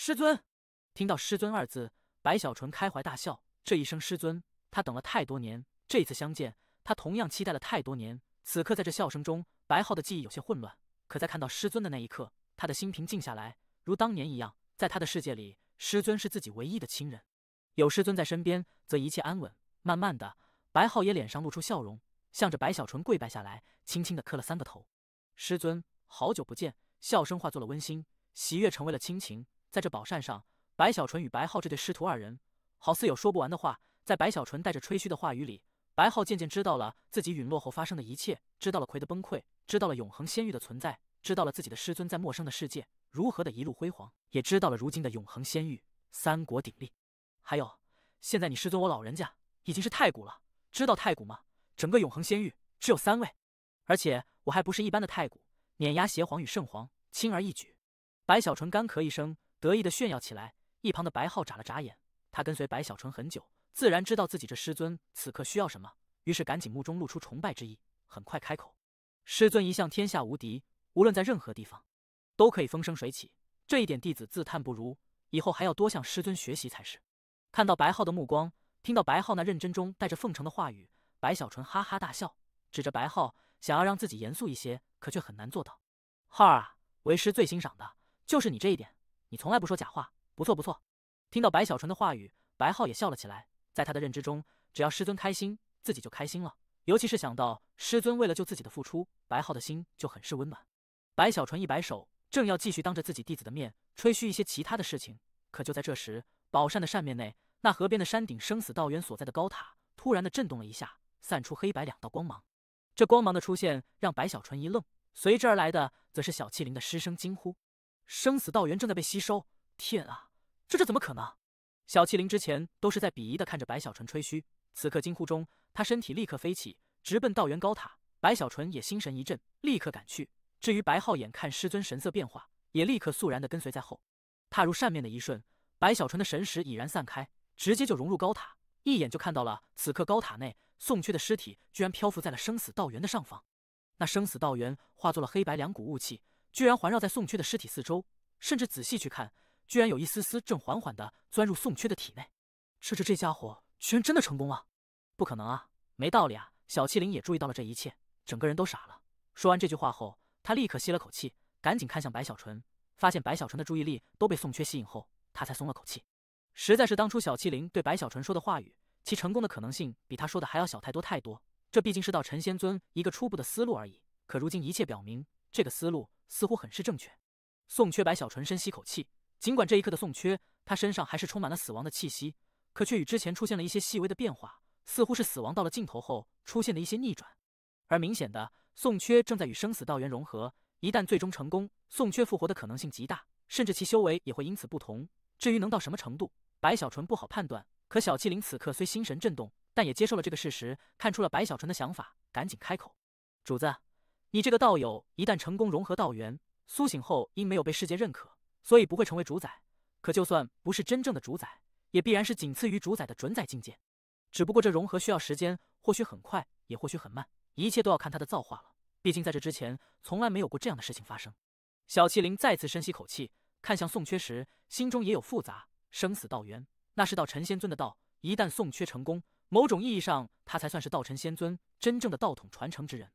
师尊，听到师尊二字，白小纯开怀大笑。这一声师尊，他等了太多年。这一次相见，他同样期待了太多年。此刻在这笑声中，白浩的记忆有些混乱。可在看到师尊的那一刻，他的心平静下来，如当年一样，在他的世界里，师尊是自己唯一的亲人。有师尊在身边，则一切安稳。慢慢的，白浩也脸上露出笑容，向着白小纯跪拜下来，轻轻的磕了三个头。师尊，好久不见。笑声化作了温馨，喜悦成为了亲情。在这宝扇上，白小纯与白浩这对师徒二人，好似有说不完的话。在白小纯带着吹嘘的话语里，白浩渐渐知道了自己陨落后发生的一切，知道了葵的崩溃，知道了永恒仙域的存在，知道了自己的师尊在陌生的世界如何的一路辉煌，也知道了如今的永恒仙域三国鼎立。还有，现在你师尊我老人家已经是太古了，知道太古吗？整个永恒仙域只有三位，而且我还不是一般的太古，碾压邪皇与圣皇，轻而易举。白小纯干咳一声。得意的炫耀起来，一旁的白浩眨了眨眼，他跟随白小纯很久，自然知道自己这师尊此刻需要什么，于是赶紧目中露出崇拜之意，很快开口：“师尊一向天下无敌，无论在任何地方都可以风生水起，这一点弟子自叹不如，以后还要多向师尊学习才是。”看到白浩的目光，听到白浩那认真中带着奉承的话语，白小纯哈哈大笑，指着白浩，想要让自己严肃一些，可却很难做到。浩儿啊，为师最欣赏的就是你这一点。你从来不说假话，不错不错。听到白小纯的话语，白浩也笑了起来。在他的认知中，只要师尊开心，自己就开心了。尤其是想到师尊为了救自己的付出，白浩的心就很是温暖。白小纯一摆手，正要继续当着自己弟子的面吹嘘一些其他的事情，可就在这时，宝扇的扇面内，那河边的山顶生死道源所在的高塔突然的震动了一下，散出黑白两道光芒。这光芒的出现让白小纯一愣，随之而来的则是小器灵的失声惊呼。生死道元正在被吸收！天啊，这这怎么可能？小麒麟之前都是在鄙夷的看着白小纯吹嘘，此刻惊呼中，他身体立刻飞起，直奔道元高塔。白小纯也心神一震，立刻赶去。至于白浩，眼看师尊神色变化，也立刻肃然的跟随在后。踏入扇面的一瞬，白小纯的神识已然散开，直接就融入高塔，一眼就看到了此刻高塔内宋缺的尸体居然漂浮在了生死道元的上方，那生死道元化作了黑白两股雾气。居然环绕在宋缺的尸体四周，甚至仔细去看，居然有一丝丝正缓缓地钻入宋缺的体内。这这这家伙居然真的成功了！不可能啊，没道理啊！小七灵也注意到了这一切，整个人都傻了。说完这句话后，他立刻吸了口气，赶紧看向白小纯，发现白小纯的注意力都被宋缺吸引后，他才松了口气。实在是当初小七灵对白小纯说的话语，其成功的可能性比他说的还要小太多太多。这毕竟是道尘仙尊一个初步的思路而已。可如今一切表明。这个思路似乎很是正确。宋缺白小纯深吸口气，尽管这一刻的宋缺，他身上还是充满了死亡的气息，可却与之前出现了一些细微的变化，似乎是死亡到了尽头后出现的一些逆转。而明显的，宋缺正在与生死道源融合，一旦最终成功，宋缺复活的可能性极大，甚至其修为也会因此不同。至于能到什么程度，白小纯不好判断。可小麒麟此刻虽心神震动，但也接受了这个事实，看出了白小纯的想法，赶紧开口：“主子。”你这个道友一旦成功融合道元，苏醒后因没有被世界认可，所以不会成为主宰。可就算不是真正的主宰，也必然是仅次于主宰的准宰境界。只不过这融合需要时间，或许很快，也或许很慢，一切都要看他的造化了。毕竟在这之前，从来没有过这样的事情发生。小麒麟再次深吸口气，看向宋缺时，心中也有复杂。生死道元，那是道陈仙尊的道。一旦宋缺成功，某种意义上，他才算是道陈仙尊真正的道统传承之人。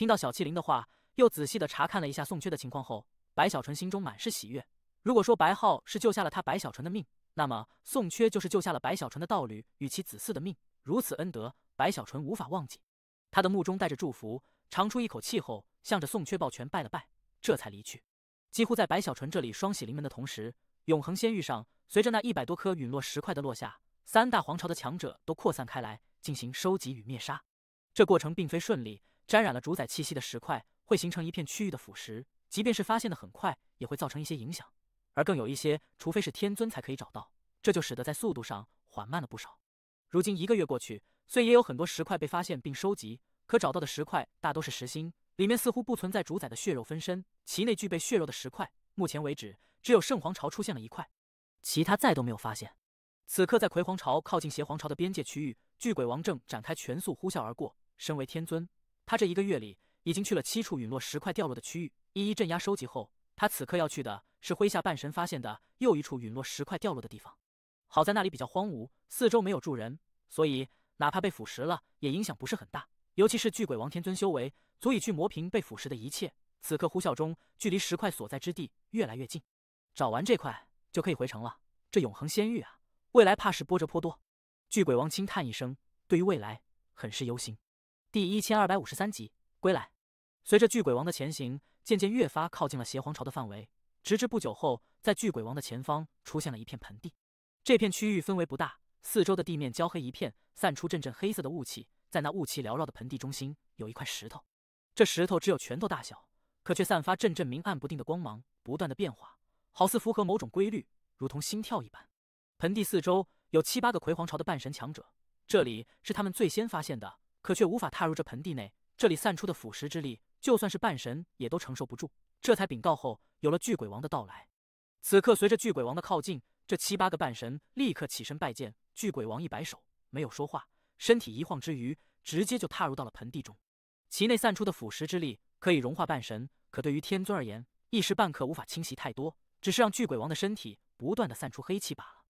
听到小麒麟的话，又仔细的查看了一下宋缺的情况后，白小纯心中满是喜悦。如果说白浩是救下了他白小纯的命，那么宋缺就是救下了白小纯的道侣与其子嗣的命。如此恩德，白小纯无法忘记。他的目中带着祝福，长出一口气后，向着宋缺抱拳拜了拜，这才离去。几乎在白小纯这里双喜临门的同时，永恒仙域上，随着那一百多颗陨落石块的落下，三大皇朝的强者都扩散开来，进行收集与灭杀。这过程并非顺利。沾染了主宰气息的石块会形成一片区域的腐蚀，即便是发现的很快，也会造成一些影响。而更有一些，除非是天尊才可以找到，这就使得在速度上缓慢了不少。如今一个月过去，虽也有很多石块被发现并收集，可找到的石块大都是实心，里面似乎不存在主宰的血肉分身。其内具备血肉的石块，目前为止只有圣皇朝出现了一块，其他再都没有发现。此刻在葵皇朝靠近邪皇朝的边界区域，巨鬼王正展开全速呼啸而过，身为天尊。他这一个月里已经去了七处陨落石块掉落的区域，一一镇压收集后，他此刻要去的是麾下半神发现的又一处陨落石块掉落的地方。好在那里比较荒芜，四周没有住人，所以哪怕被腐蚀了，也影响不是很大。尤其是巨鬼王天尊修为足以去磨平被腐蚀的一切。此刻呼啸中，距离石块所在之地越来越近。找完这块就可以回城了。这永恒仙域啊，未来怕是波折颇多。巨鬼王轻叹一声，对于未来很是忧心。第一千二百五十三集归来。随着巨鬼王的前行，渐渐越发靠近了邪皇朝的范围，直至不久后，在巨鬼王的前方出现了一片盆地。这片区域氛围不大，四周的地面焦黑一片，散出阵阵黑色的雾气。在那雾气缭绕的盆地中心，有一块石头。这石头只有拳头大小，可却散发阵阵明暗不定的光芒，不断的变化，好似符合某种规律，如同心跳一般。盆地四周有七八个魁皇朝的半神强者，这里是他们最先发现的。可却无法踏入这盆地内，这里散出的腐蚀之力，就算是半神也都承受不住。这才禀告后，有了巨鬼王的到来。此刻随着巨鬼王的靠近，这七八个半神立刻起身拜见。巨鬼王一摆手，没有说话，身体一晃之余，直接就踏入到了盆地中。其内散出的腐蚀之力可以融化半神，可对于天尊而言，一时半刻无法侵袭太多，只是让巨鬼王的身体不断的散出黑气罢了。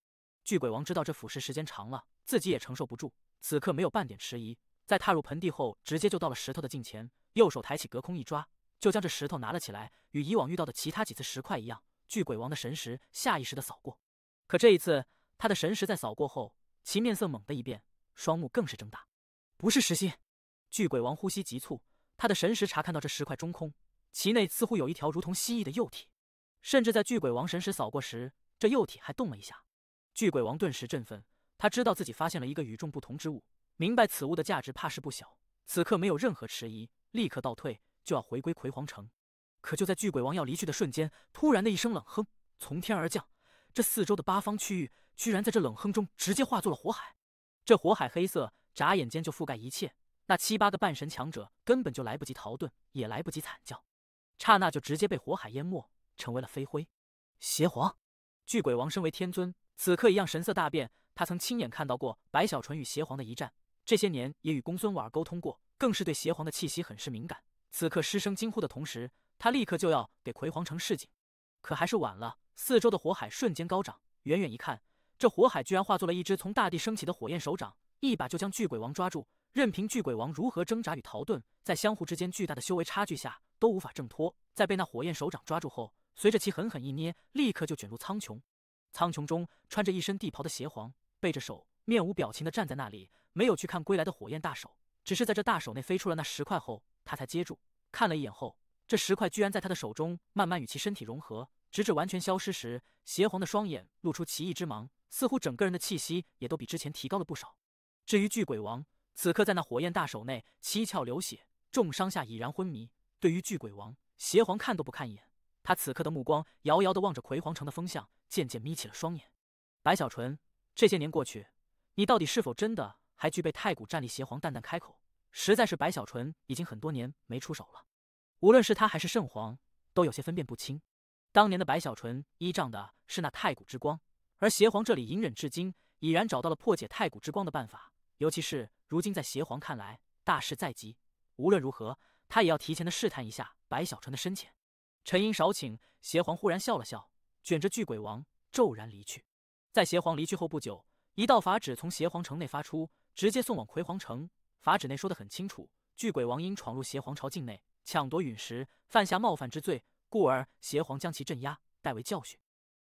巨鬼王知道这腐蚀时间长了，自己也承受不住，此刻没有半点迟疑。在踏入盆地后，直接就到了石头的近前，右手抬起，隔空一抓，就将这石头拿了起来。与以往遇到的其他几次石块一样，巨鬼王的神识下意识的扫过，可这一次，他的神识在扫过后，其面色猛地一变，双目更是睁大。不是实心！巨鬼王呼吸急促，他的神识查看到这石块中空，其内似乎有一条如同蜥蜴的幼体，甚至在巨鬼王神识扫过时，这幼体还动了一下。巨鬼王顿时振奋，他知道自己发现了一个与众不同之物。明白此物的价值，怕是不小。此刻没有任何迟疑，立刻倒退，就要回归葵皇城。可就在巨鬼王要离去的瞬间，突然的一声冷哼从天而降，这四周的八方区域居然在这冷哼中直接化作了火海。这火海黑色，眨眼间就覆盖一切。那七八个半神强者根本就来不及逃遁，也来不及惨叫，刹那就直接被火海淹没，成为了飞灰。邪皇，巨鬼王身为天尊，此刻一样神色大变。他曾亲眼看到过白小纯与邪皇的一战。这些年也与公孙婉儿沟通过，更是对邪皇的气息很是敏感。此刻失声惊呼的同时，他立刻就要给葵皇城示警，可还是晚了。四周的火海瞬间高涨，远远一看，这火海居然化作了一只从大地升起的火焰手掌，一把就将巨鬼王抓住。任凭巨鬼王如何挣扎与逃遁，在相互之间巨大的修为差距下，都无法挣脱。在被那火焰手掌抓住后，随着其狠狠一捏，立刻就卷入苍穹。苍穹中，穿着一身地袍的邪皇背着手，面无表情的站在那里。没有去看归来的火焰大手，只是在这大手内飞出了那石块后，他才接住，看了一眼后，这石块居然在他的手中慢慢与其身体融合，直至完全消失时，邪皇的双眼露出奇异之芒，似乎整个人的气息也都比之前提高了不少。至于巨鬼王，此刻在那火焰大手内七窍流血，重伤下已然昏迷。对于巨鬼王，邪皇看都不看一眼，他此刻的目光遥遥的望着葵皇城的风向，渐渐眯起了双眼。白小纯，这些年过去，你到底是否真的？还具备太古战力，邪皇淡淡开口：“实在是白小纯已经很多年没出手了，无论是他还是圣皇，都有些分辨不清。当年的白小纯依仗的是那太古之光，而邪皇这里隐忍至今，已然找到了破解太古之光的办法。尤其是如今在邪皇看来，大势在即，无论如何，他也要提前的试探一下白小纯的深浅。”沉吟少顷，邪皇忽然笑了笑，卷着巨鬼王骤然离去。在邪皇离去后不久，一道法旨从邪皇城内发出。直接送往葵皇城，法旨内说得很清楚，巨鬼王因闯入邪皇朝境内抢夺陨石，犯下冒犯之罪，故而邪皇将其镇压，代为教训。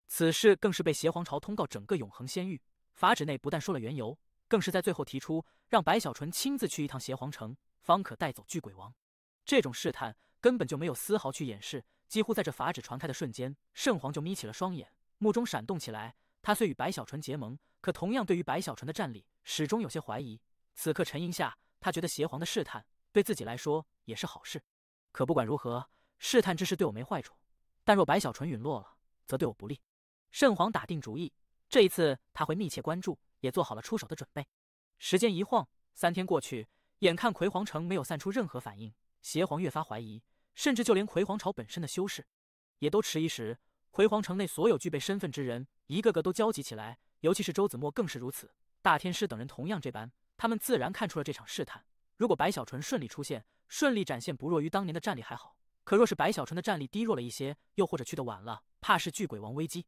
此事更是被邪皇朝通告整个永恒仙域。法旨内不但说了缘由，更是在最后提出让白小纯亲自去一趟邪皇城，方可带走巨鬼王。这种试探根本就没有丝毫去掩饰，几乎在这法旨传开的瞬间，圣皇就眯起了双眼，目中闪动起来。他虽与白小纯结盟。可同样，对于白小纯的战力，始终有些怀疑。此刻沉吟下，他觉得邪皇的试探对自己来说也是好事。可不管如何试探之事对我没坏处。但若白小纯陨落了，则对我不利。圣皇打定主意，这一次他会密切关注，也做好了出手的准备。时间一晃，三天过去，眼看葵皇城没有散出任何反应，邪皇越发怀疑，甚至就连葵皇朝本身的修士，也都迟疑时，葵皇城内所有具备身份之人，一个个都焦急起来。尤其是周子墨更是如此，大天师等人同样这般，他们自然看出了这场试探。如果白小纯顺利出现，顺利展现不弱于当年的战力还好；可若是白小纯的战力低弱了一些，又或者去的晚了，怕是巨鬼王危机。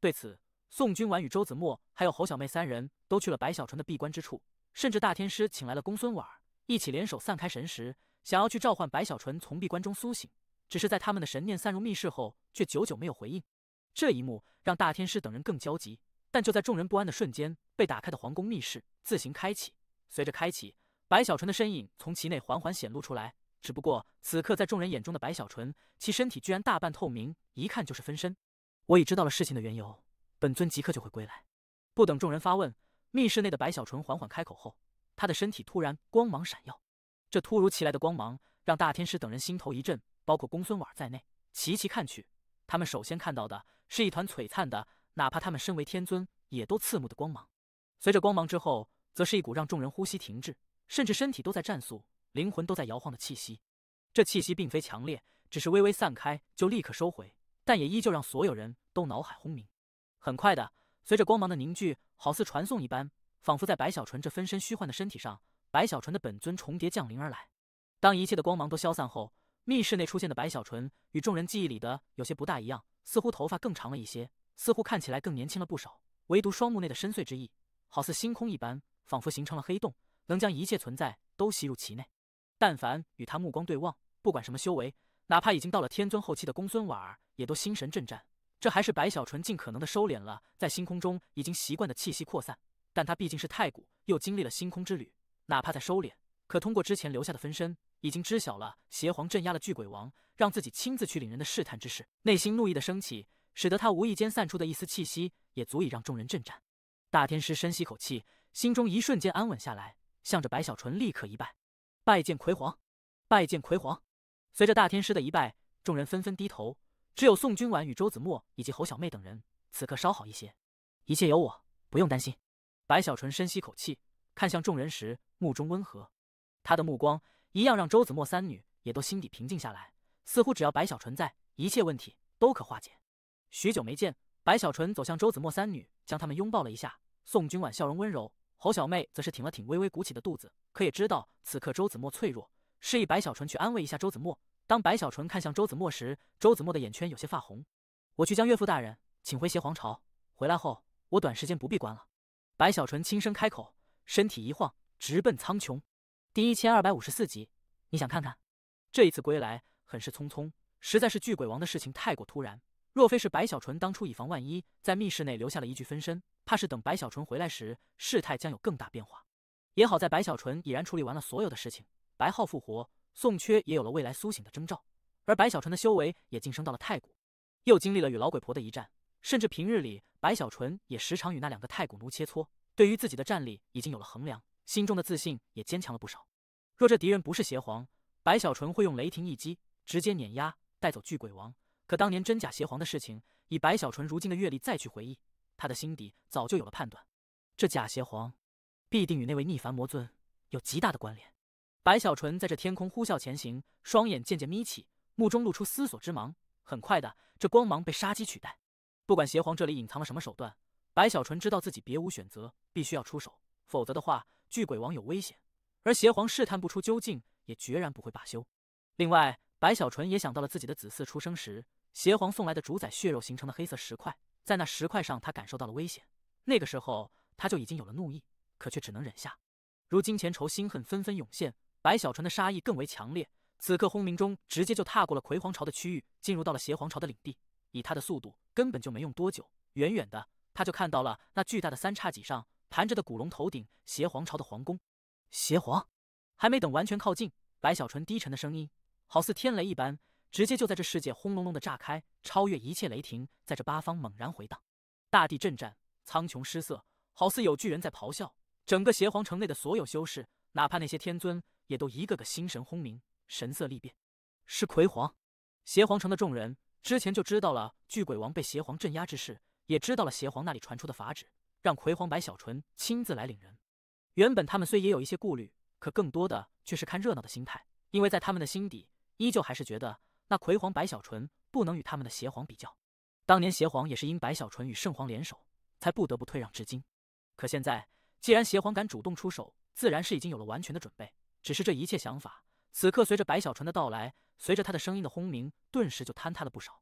对此，宋君婉与周子墨还有侯小妹三人都去了白小纯的闭关之处，甚至大天师请来了公孙婉儿一起联手散开神识，想要去召唤白小纯从闭关中苏醒。只是在他们的神念散入密室后，却久久没有回应。这一幕让大天师等人更焦急。但就在众人不安的瞬间，被打开的皇宫密室自行开启。随着开启，白小纯的身影从其内缓缓显露出来。只不过此刻在众人眼中的白小纯，其身体居然大半透明，一看就是分身。我已知道了事情的缘由，本尊即刻就会归来。不等众人发问，密室内的白小纯缓缓开口后，他的身体突然光芒闪耀。这突如其来的光芒让大天师等人心头一震，包括公孙婉在内齐齐看去。他们首先看到的是一团璀璨的。哪怕他们身为天尊，也都刺目的光芒。随着光芒之后，则是一股让众人呼吸停滞，甚至身体都在战速，灵魂都在摇晃的气息。这气息并非强烈，只是微微散开就立刻收回，但也依旧让所有人都脑海轰鸣。很快的，随着光芒的凝聚，好似传送一般，仿佛在白小纯这分身虚幻的身体上，白小纯的本尊重叠降临而来。当一切的光芒都消散后，密室内出现的白小纯与众人记忆里的有些不大一样，似乎头发更长了一些。似乎看起来更年轻了不少，唯独双目内的深邃之意，好似星空一般，仿佛形成了黑洞，能将一切存在都吸入其内。但凡与他目光对望，不管什么修为，哪怕已经到了天尊后期的公孙婉儿，也都心神震颤。这还是白小纯尽可能的收敛了，在星空中已经习惯的气息扩散。但他毕竟是太古，又经历了星空之旅，哪怕在收敛，可通过之前留下的分身，已经知晓了邪皇镇压了巨鬼王，让自己亲自去领人的试探之事，内心怒意的升起。使得他无意间散出的一丝气息，也足以让众人震颤。大天师深吸口气，心中一瞬间安稳下来，向着白小纯立刻一拜：“拜见魁皇，拜见魁皇！”随着大天师的一拜，众人纷纷低头，只有宋君婉与周子墨以及侯小妹等人，此刻稍好一些。一切有我，不用担心。白小纯深吸口气，看向众人时，目中温和。他的目光一样让周子墨三女也都心底平静下来，似乎只要白小纯在，一切问题都可化解。许久没见，白小纯走向周子墨三女，将她们拥抱了一下。宋君婉笑容温柔，侯小妹则是挺了挺微微鼓起的肚子，可也知道此刻周子墨脆弱，示意白小纯去安慰一下周子墨。当白小纯看向周子墨时，周子墨的眼圈有些发红。我去将岳父大人请回邪皇朝，回来后我短时间不闭关了。白小纯轻声开口，身体一晃，直奔苍穹。第一千二百五十四集，你想看看？这一次归来很是匆匆，实在是巨鬼王的事情太过突然。若非是白小纯当初以防万一，在密室内留下了一具分身，怕是等白小纯回来时，事态将有更大变化。也好在白小纯已然处理完了所有的事情，白浩复活，宋缺也有了未来苏醒的征兆，而白小纯的修为也晋升到了太古，又经历了与老鬼婆的一战，甚至平日里白小纯也时常与那两个太古奴切磋，对于自己的战力已经有了衡量，心中的自信也坚强了不少。若这敌人不是邪皇，白小纯会用雷霆一击直接碾压带走巨鬼王。可当年真假邪皇的事情，以白小纯如今的阅历再去回忆，他的心底早就有了判断：这假邪皇必定与那位逆凡魔尊有极大的关联。白小纯在这天空呼啸前行，双眼渐渐眯起，目中露出思索之芒。很快的，这光芒被杀机取代。不管邪皇这里隐藏了什么手段，白小纯知道自己别无选择，必须要出手，否则的话，巨鬼王有危险，而邪皇试探不出究竟，也决然不会罢休。另外，白小纯也想到了自己的子嗣出生时。邪皇送来的主宰血肉形成的黑色石块，在那石块上，他感受到了危险。那个时候，他就已经有了怒意，可却只能忍下。如今，前仇心恨纷纷涌现，白小纯的杀意更为强烈。此刻，轰鸣中直接就踏过了葵皇朝的区域，进入到了邪皇朝的领地。以他的速度，根本就没用多久。远远的，他就看到了那巨大的三叉戟上盘着的古龙头顶，邪皇朝的皇宫。邪皇还没等完全靠近，白小纯低沉的声音，好似天雷一般。直接就在这世界轰隆隆的炸开，超越一切雷霆，在这八方猛然回荡，大地震颤，苍穹失色，好似有巨人在咆哮。整个邪皇城内的所有修士，哪怕那些天尊，也都一个个心神轰鸣，神色立变。是魁皇！邪皇城的众人之前就知道了巨鬼王被邪皇镇压之事，也知道了邪皇那里传出的法旨，让魁皇白小纯亲自来领人。原本他们虽也有一些顾虑，可更多的却是看热闹的心态，因为在他们的心底，依旧还是觉得。那葵皇白小纯不能与他们的邪皇比较，当年邪皇也是因白小纯与圣皇联手，才不得不退让至今。可现在既然邪皇敢主动出手，自然是已经有了完全的准备。只是这一切想法，此刻随着白小纯的到来，随着他的声音的轰鸣，顿时就坍塌了不少。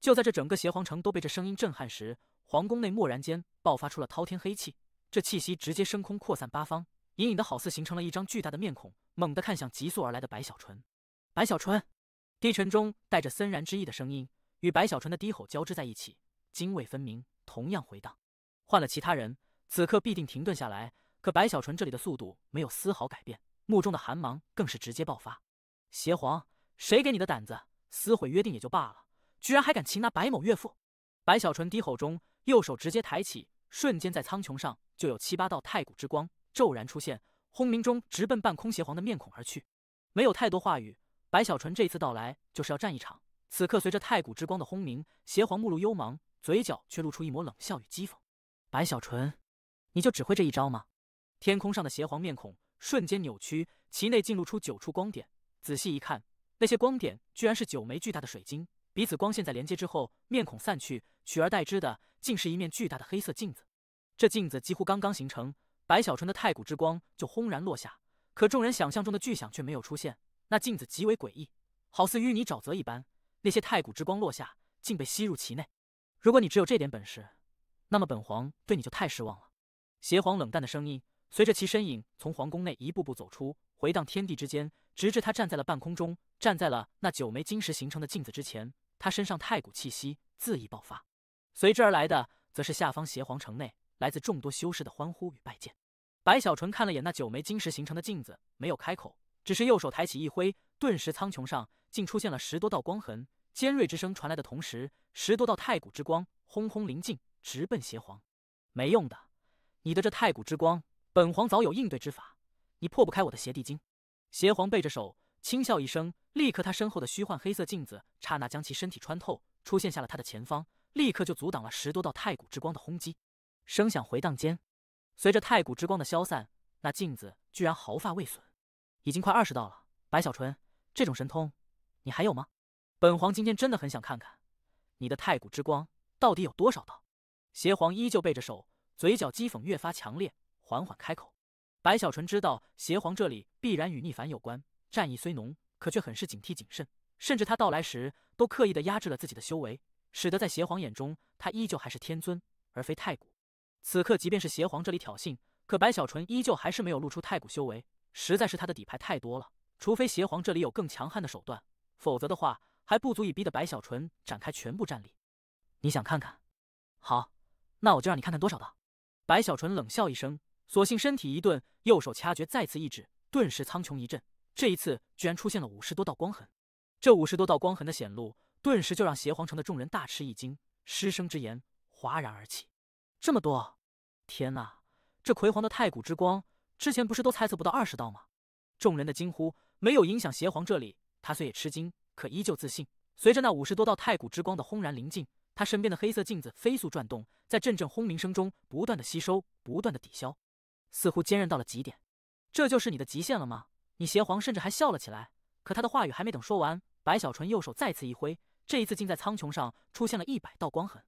就在这整个邪皇城都被这声音震撼时，皇宫内蓦然间爆发出了滔天黑气，这气息直接升空扩散八方，隐隐的好似形成了一张巨大的面孔，猛地看向急速而来的白小纯。白小纯。低沉中带着森然之意的声音，与白小纯的低吼交织在一起，泾渭分明，同样回荡。换了其他人，此刻必定停顿下来，可白小纯这里的速度没有丝毫改变，目中的寒芒更是直接爆发。邪皇，谁给你的胆子？撕毁约定也就罢了，居然还敢擒拿白某岳父！白小纯低吼中，右手直接抬起，瞬间在苍穹上就有七八道太古之光骤然出现，轰鸣中直奔半空邪皇的面孔而去。没有太多话语。白小纯这次到来就是要战一场。此刻，随着太古之光的轰鸣，邪皇目露幽芒，嘴角却露出一抹冷笑与讥讽：“白小纯，你就只会这一招吗？”天空上的邪皇面孔瞬间扭曲，其内竟露出九处光点。仔细一看，那些光点居然是九枚巨大的水晶，彼此光线在连接之后，面孔散去，取而代之的竟是一面巨大的黑色镜子。这镜子几乎刚刚形成，白小纯的太古之光就轰然落下，可众人想象中的巨响却没有出现。那镜子极为诡异，好似淤泥沼泽一般。那些太古之光落下，竟被吸入其内。如果你只有这点本事，那么本皇对你就太失望了。邪皇冷淡的声音随着其身影从皇宫内一步步走出，回荡天地之间，直至他站在了半空中，站在了那九枚晶石形成的镜子之前。他身上太古气息恣意爆发，随之而来的则是下方邪皇城内来自众多修士的欢呼与拜见。白小纯看了眼那九枚晶石形成的镜子，没有开口。只是右手抬起一挥，顿时苍穹上竟出现了十多道光痕，尖锐之声传来的同时，十多道太古之光轰轰临近，直奔邪皇。没用的，你的这太古之光，本皇早有应对之法，你破不开我的邪帝经。邪皇背着手轻笑一声，立刻他身后的虚幻黑色镜子刹那将其身体穿透，出现下了他的前方，立刻就阻挡了十多道太古之光的轰击。声响回荡间，随着太古之光的消散，那镜子居然毫发未损。已经快二十道了，白小纯，这种神通你还有吗？本皇今天真的很想看看你的太古之光到底有多少道。邪皇依旧背着手，嘴角讥讽越发强烈，缓缓开口。白小纯知道邪皇这里必然与逆反有关，战意虽浓，可却很是警惕谨慎，甚至他到来时都刻意的压制了自己的修为，使得在邪皇眼中他依旧还是天尊而非太古。此刻即便是邪皇这里挑衅，可白小纯依旧还是没有露出太古修为。实在是他的底牌太多了，除非邪皇这里有更强悍的手段，否则的话还不足以逼得白小纯展开全部战力。你想看看？好，那我就让你看看多少道。白小纯冷笑一声，索性身体一顿，右手掐诀，再次一指，顿时苍穹一震。这一次居然出现了五十多道光痕。这五十多道光痕的显露，顿时就让邪皇城的众人大吃一惊，失声之言，哗然而起。这么多！天哪，这魁皇的太古之光！之前不是都猜测不到二十道吗？众人的惊呼没有影响邪皇这里，他虽也吃惊，可依旧自信。随着那五十多道太古之光的轰然临近，他身边的黑色镜子飞速转动，在阵阵轰鸣声中不断的吸收，不断的抵消，似乎坚韧到了极点。这就是你的极限了吗？你邪皇甚至还笑了起来。可他的话语还没等说完，白小纯右手再次一挥，这一次竟在苍穹上出现了一百道光痕。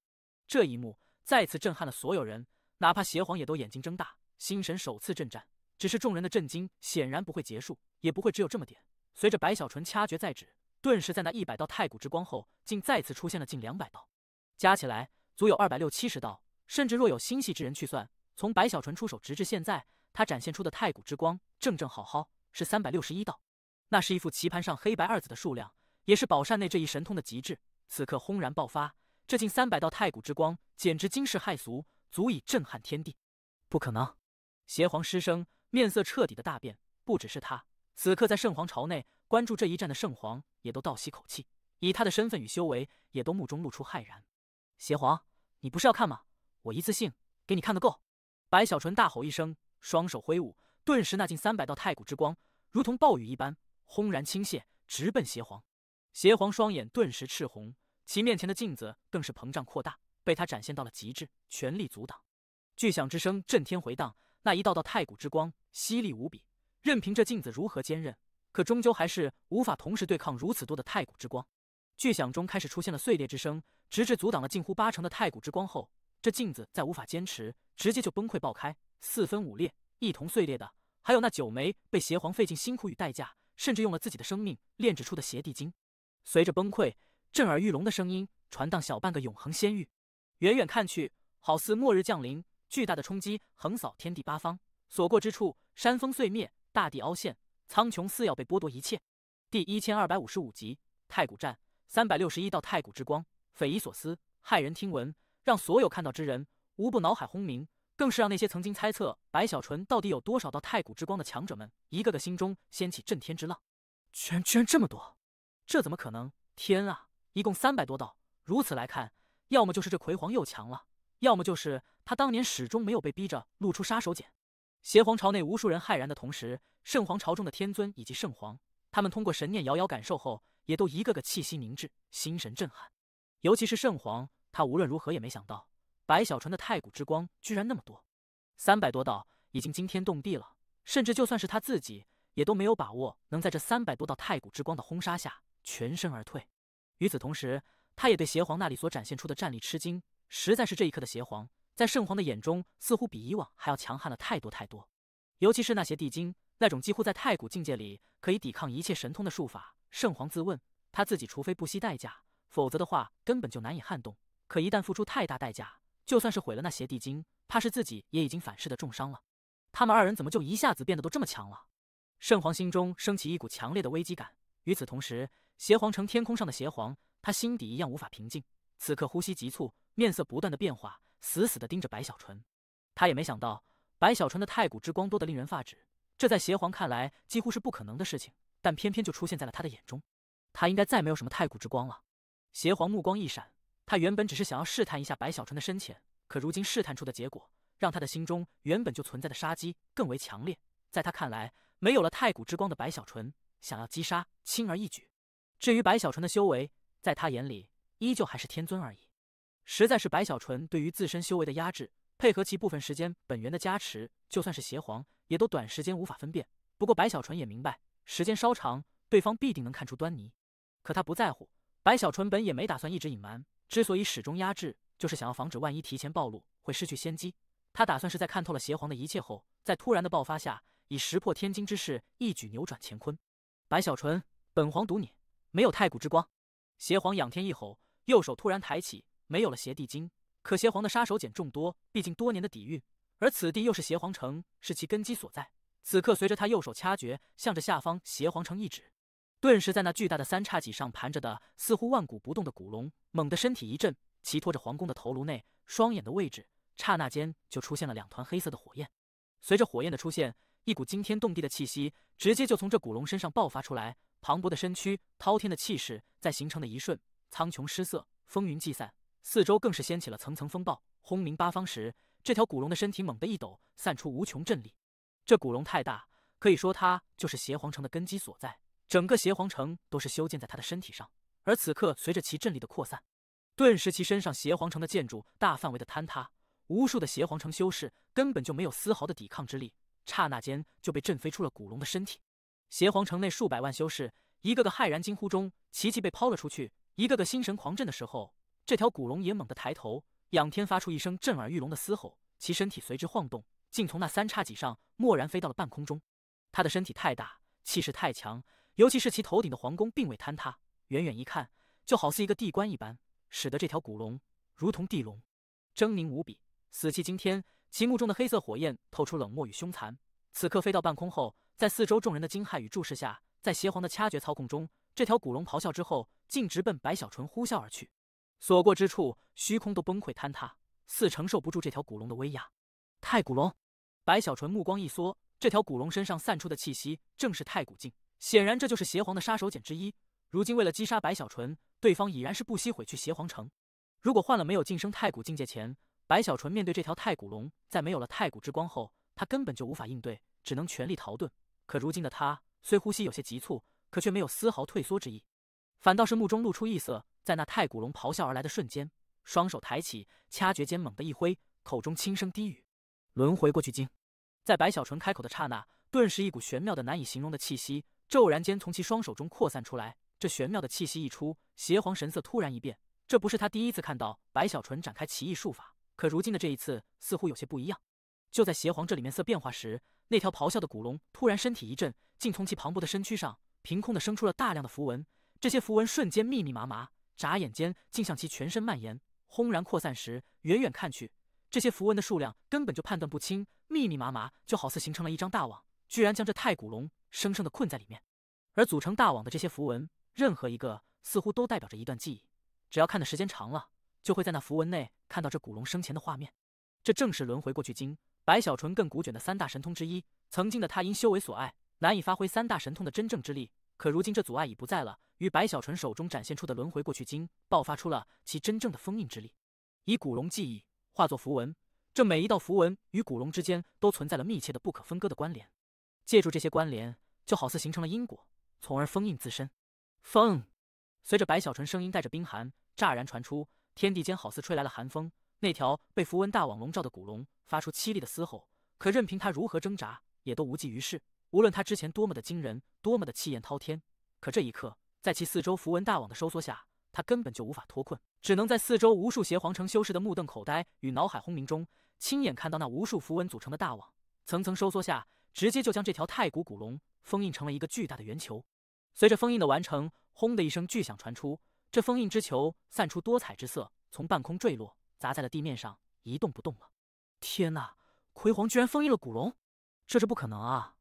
这一幕再次震撼了所有人，哪怕邪皇也都眼睛睁大，心神首次震颤。只是众人的震惊显然不会结束，也不会只有这么点。随着白小纯掐诀在指，顿时在那一百道太古之光后，竟再次出现了近两百道，加起来足有二百六七十道。甚至若有心细之人去算，从白小纯出手直至现在，他展现出的太古之光正正好好是三百六十一道。那是一副棋盘上黑白二子的数量，也是宝扇内这一神通的极致。此刻轰然爆发，这近三百道太古之光简直惊世骇俗，足以震撼天地。不可能！邪皇失声。面色彻底的大变，不只是他，此刻在圣皇朝内关注这一战的圣皇也都倒吸口气，以他的身份与修为，也都目中露出骇然。邪皇，你不是要看吗？我一次性给你看个够！白小纯大吼一声，双手挥舞，顿时那近三百道太古之光如同暴雨一般轰然倾泻，直奔邪皇。邪皇双眼顿时赤红，其面前的镜子更是膨胀扩大，被他展现到了极致，全力阻挡。巨响之声震天回荡。那一道道太古之光，犀利无比。任凭这镜子如何坚韧，可终究还是无法同时对抗如此多的太古之光。巨响中开始出现了碎裂之声，直至阻挡了近乎八成的太古之光后，这镜子再无法坚持，直接就崩溃爆开，四分五裂。一同碎裂的，还有那九枚被邪皇费尽辛苦与代价，甚至用了自己的生命炼制出的邪帝晶。随着崩溃，震耳欲聋的声音传荡小半个永恒仙域，远远看去，好似末日降临。巨大的冲击横扫天地八方，所过之处，山峰碎灭，大地凹陷，苍穹似要被剥夺一切。第一千二百五十五集太古战三百六十一道太古之光，匪夷所思，骇人听闻，让所有看到之人无不脑海轰鸣，更是让那些曾经猜测白小纯到底有多少道太古之光的强者们，一个个心中掀起震天之浪。居然居然这么多！这怎么可能？天啊，一共三百多道！如此来看，要么就是这葵皇又强了。要么就是他当年始终没有被逼着露出杀手锏。邪皇朝内无数人骇然的同时，圣皇朝中的天尊以及圣皇，他们通过神念遥遥感受后，也都一个个气息凝滞，心神震撼。尤其是圣皇，他无论如何也没想到，白小纯的太古之光居然那么多，三百多道已经惊天动地了，甚至就算是他自己，也都没有把握能在这三百多道太古之光的轰杀下全身而退。与此同时，他也对邪皇那里所展现出的战力吃惊。实在是这一刻的邪皇，在圣皇的眼中，似乎比以往还要强悍了太多太多。尤其是那邪帝精，那种几乎在太古境界里可以抵抗一切神通的术法，圣皇自问，他自己除非不惜代价，否则的话根本就难以撼动。可一旦付出太大代价，就算是毁了那邪帝精，怕是自己也已经反噬的重伤了。他们二人怎么就一下子变得都这么强了？圣皇心中升起一股强烈的危机感。与此同时，邪皇城天空上的邪皇，他心底一样无法平静，此刻呼吸急促。面色不断的变化，死死地盯着白小纯。他也没想到，白小纯的太古之光多得令人发指。这在邪皇看来，几乎是不可能的事情，但偏偏就出现在了他的眼中。他应该再没有什么太古之光了。邪皇目光一闪，他原本只是想要试探一下白小纯的深浅，可如今试探出的结果，让他的心中原本就存在的杀机更为强烈。在他看来，没有了太古之光的白小纯，想要击杀轻而易举。至于白小纯的修为，在他眼里依旧还是天尊而已。实在是白小纯对于自身修为的压制，配合其部分时间本源的加持，就算是邪皇，也都短时间无法分辨。不过白小纯也明白，时间稍长，对方必定能看出端倪。可他不在乎。白小纯本也没打算一直隐瞒，之所以始终压制，就是想要防止万一提前暴露会失去先机。他打算是在看透了邪皇的一切后，在突然的爆发下，以石破天惊之势一举扭转乾坤。白小纯，本皇赌你没有太古之光！邪皇仰天一吼，右手突然抬起。没有了邪帝金，可邪皇的杀手锏众多，毕竟多年的底蕴，而此地又是邪皇城，是其根基所在。此刻，随着他右手掐诀，向着下方邪皇城一指，顿时在那巨大的三叉戟上盘着的，似乎万古不动的古龙，猛地身体一震，其托着皇宫的头颅内双眼的位置，刹那间就出现了两团黑色的火焰。随着火焰的出现，一股惊天动地的气息直接就从这古龙身上爆发出来，磅礴的身躯，滔天的气势，在形成的一瞬，苍穹失色，风云尽散。四周更是掀起了层层风暴，轰鸣八方时，这条古龙的身体猛地一抖，散出无穷震力。这古龙太大，可以说它就是邪皇城的根基所在，整个邪皇城都是修建在它的身体上。而此刻，随着其震力的扩散，顿时其身上邪皇城的建筑大范围的坍塌，无数的邪皇城修士根本就没有丝毫的抵抗之力，刹那间就被震飞出了古龙的身体。邪皇城内数百万修士，一个个骇然惊呼中，齐齐被抛了出去，一个个心神狂震的时候。这条古龙也猛地抬头，仰天发出一声震耳欲聋的嘶吼，其身体随之晃动，竟从那三叉戟上蓦然飞到了半空中。它的身体太大，气势太强，尤其是其头顶的皇宫并未坍塌，远远一看就好似一个地关一般，使得这条古龙如同地龙，狰狞无比，死气惊天。其目中的黑色火焰透出冷漠与凶残。此刻飞到半空后，在四周众人的惊骇与注视下，在邪皇的掐诀操控中，这条古龙咆哮之后，径直奔白小纯呼啸而去。所过之处，虚空都崩溃坍塌，似承受不住这条古龙的威压。太古龙，白小纯目光一缩，这条古龙身上散出的气息正是太古境，显然这就是邪皇的杀手锏之一。如今为了击杀白小纯，对方已然是不惜毁去邪皇城。如果换了没有晋升太古境界前，白小纯面对这条太古龙，在没有了太古之光后，他根本就无法应对，只能全力逃遁。可如今的他，虽呼吸有些急促，可却没有丝毫退缩之意，反倒是目中露出异色。在那太古龙咆哮而来的瞬间，双手抬起，掐诀间猛地一挥，口中轻声低语：“轮回过去经。”在白小纯开口的刹那，顿时一股玄妙的难以形容的气息骤然间从其双手中扩散出来。这玄妙的气息一出，邪皇神色突然一变。这不是他第一次看到白小纯展开奇异术法，可如今的这一次似乎有些不一样。就在邪皇这里面色变化时，那条咆哮的古龙突然身体一震，竟从其磅礴的身躯上凭空的生出了大量的符文。这些符文瞬间密密麻麻。眨眼间，竟向其全身蔓延，轰然扩散时，远远看去，这些符文的数量根本就判断不清，密密麻麻，就好似形成了一张大网，居然将这太古龙生生的困在里面。而组成大网的这些符文，任何一个似乎都代表着一段记忆，只要看的时间长了，就会在那符文内看到这古龙生前的画面。这正是轮回过去经、白小纯更古卷的三大神通之一。曾经的他因修为所爱，难以发挥三大神通的真正之力。可如今这阻碍已不在了，与白小纯手中展现出的轮回过去经爆发出了其真正的封印之力，以古龙记忆化作符文，这每一道符文与古龙之间都存在了密切的不可分割的关联，借助这些关联，就好似形成了因果，从而封印自身。封！随着白小纯声音带着冰寒，乍然传出，天地间好似吹来了寒风，那条被符文大网笼罩的古龙发出凄厉的嘶吼，可任凭他如何挣扎，也都无济于事。无论他之前多么的惊人，多么的气焰滔天，可这一刻，在其四周符文大网的收缩下，他根本就无法脱困，只能在四周无数邪皇城修士的目瞪口呆与脑海轰鸣中，亲眼看到那无数符文组成的大网层层收缩下，直接就将这条太古古龙封印成了一个巨大的圆球。随着封印的完成，轰的一声巨响传出，这封印之球散出多彩之色，从半空坠落，砸在了地面上，一动不动了。天哪！魁皇居然封印了古龙，这这不可能啊！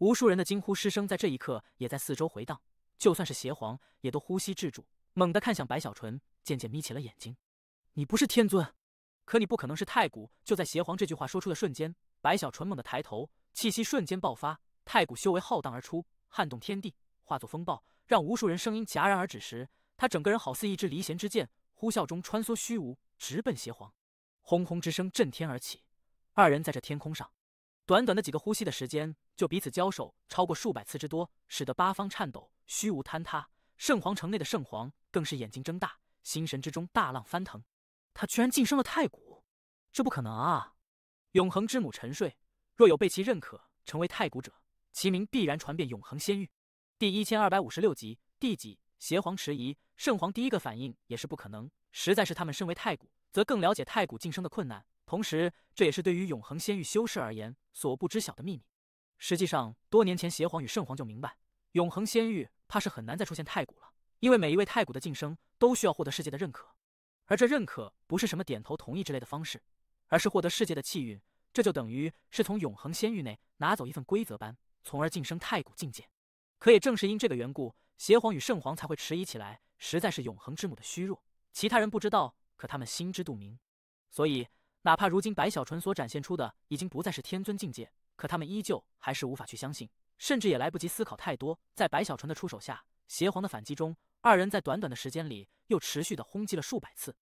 无数人的惊呼失声，在这一刻也在四周回荡。就算是邪皇，也都呼吸滞住，猛地看向白小纯，渐渐眯起了眼睛。你不是天尊，可你不可能是太古。就在邪皇这句话说出的瞬间，白小纯猛地抬头，气息瞬间爆发，太古修为浩荡而出，撼动天地，化作风暴，让无数人声音戛然而止时，他整个人好似一支离弦之箭，呼啸中穿梭虚无，直奔邪皇。轰轰之声震天而起，二人在这天空上。短短的几个呼吸的时间，就彼此交手超过数百次之多，使得八方颤抖，虚无坍塌。圣皇城内的圣皇更是眼睛睁大，心神之中大浪翻腾。他居然晋升了太古，这不可能啊！永恒之母沉睡，若有被其认可成为太古者，其名必然传遍永恒仙域。第一千二百五十六集，第几？邪皇迟疑，圣皇第一个反应也是不可能，实在是他们身为太古，则更了解太古晋升的困难。同时，这也是对于永恒仙域修士而言所不知晓的秘密。实际上，多年前邪皇与圣皇就明白，永恒仙域怕是很难再出现太古了，因为每一位太古的晋升都需要获得世界的认可，而这认可不是什么点头同意之类的方式，而是获得世界的气运，这就等于是从永恒仙域内拿走一份规则般，从而晋升太古境界。可也正是因这个缘故，邪皇与圣皇才会迟疑起来，实在是永恒之母的虚弱。其他人不知道，可他们心知肚明，所以。哪怕如今白小纯所展现出的已经不再是天尊境界，可他们依旧还是无法去相信，甚至也来不及思考太多。在白小纯的出手下，邪皇的反击中，二人在短短的时间里又持续的轰击了数百次，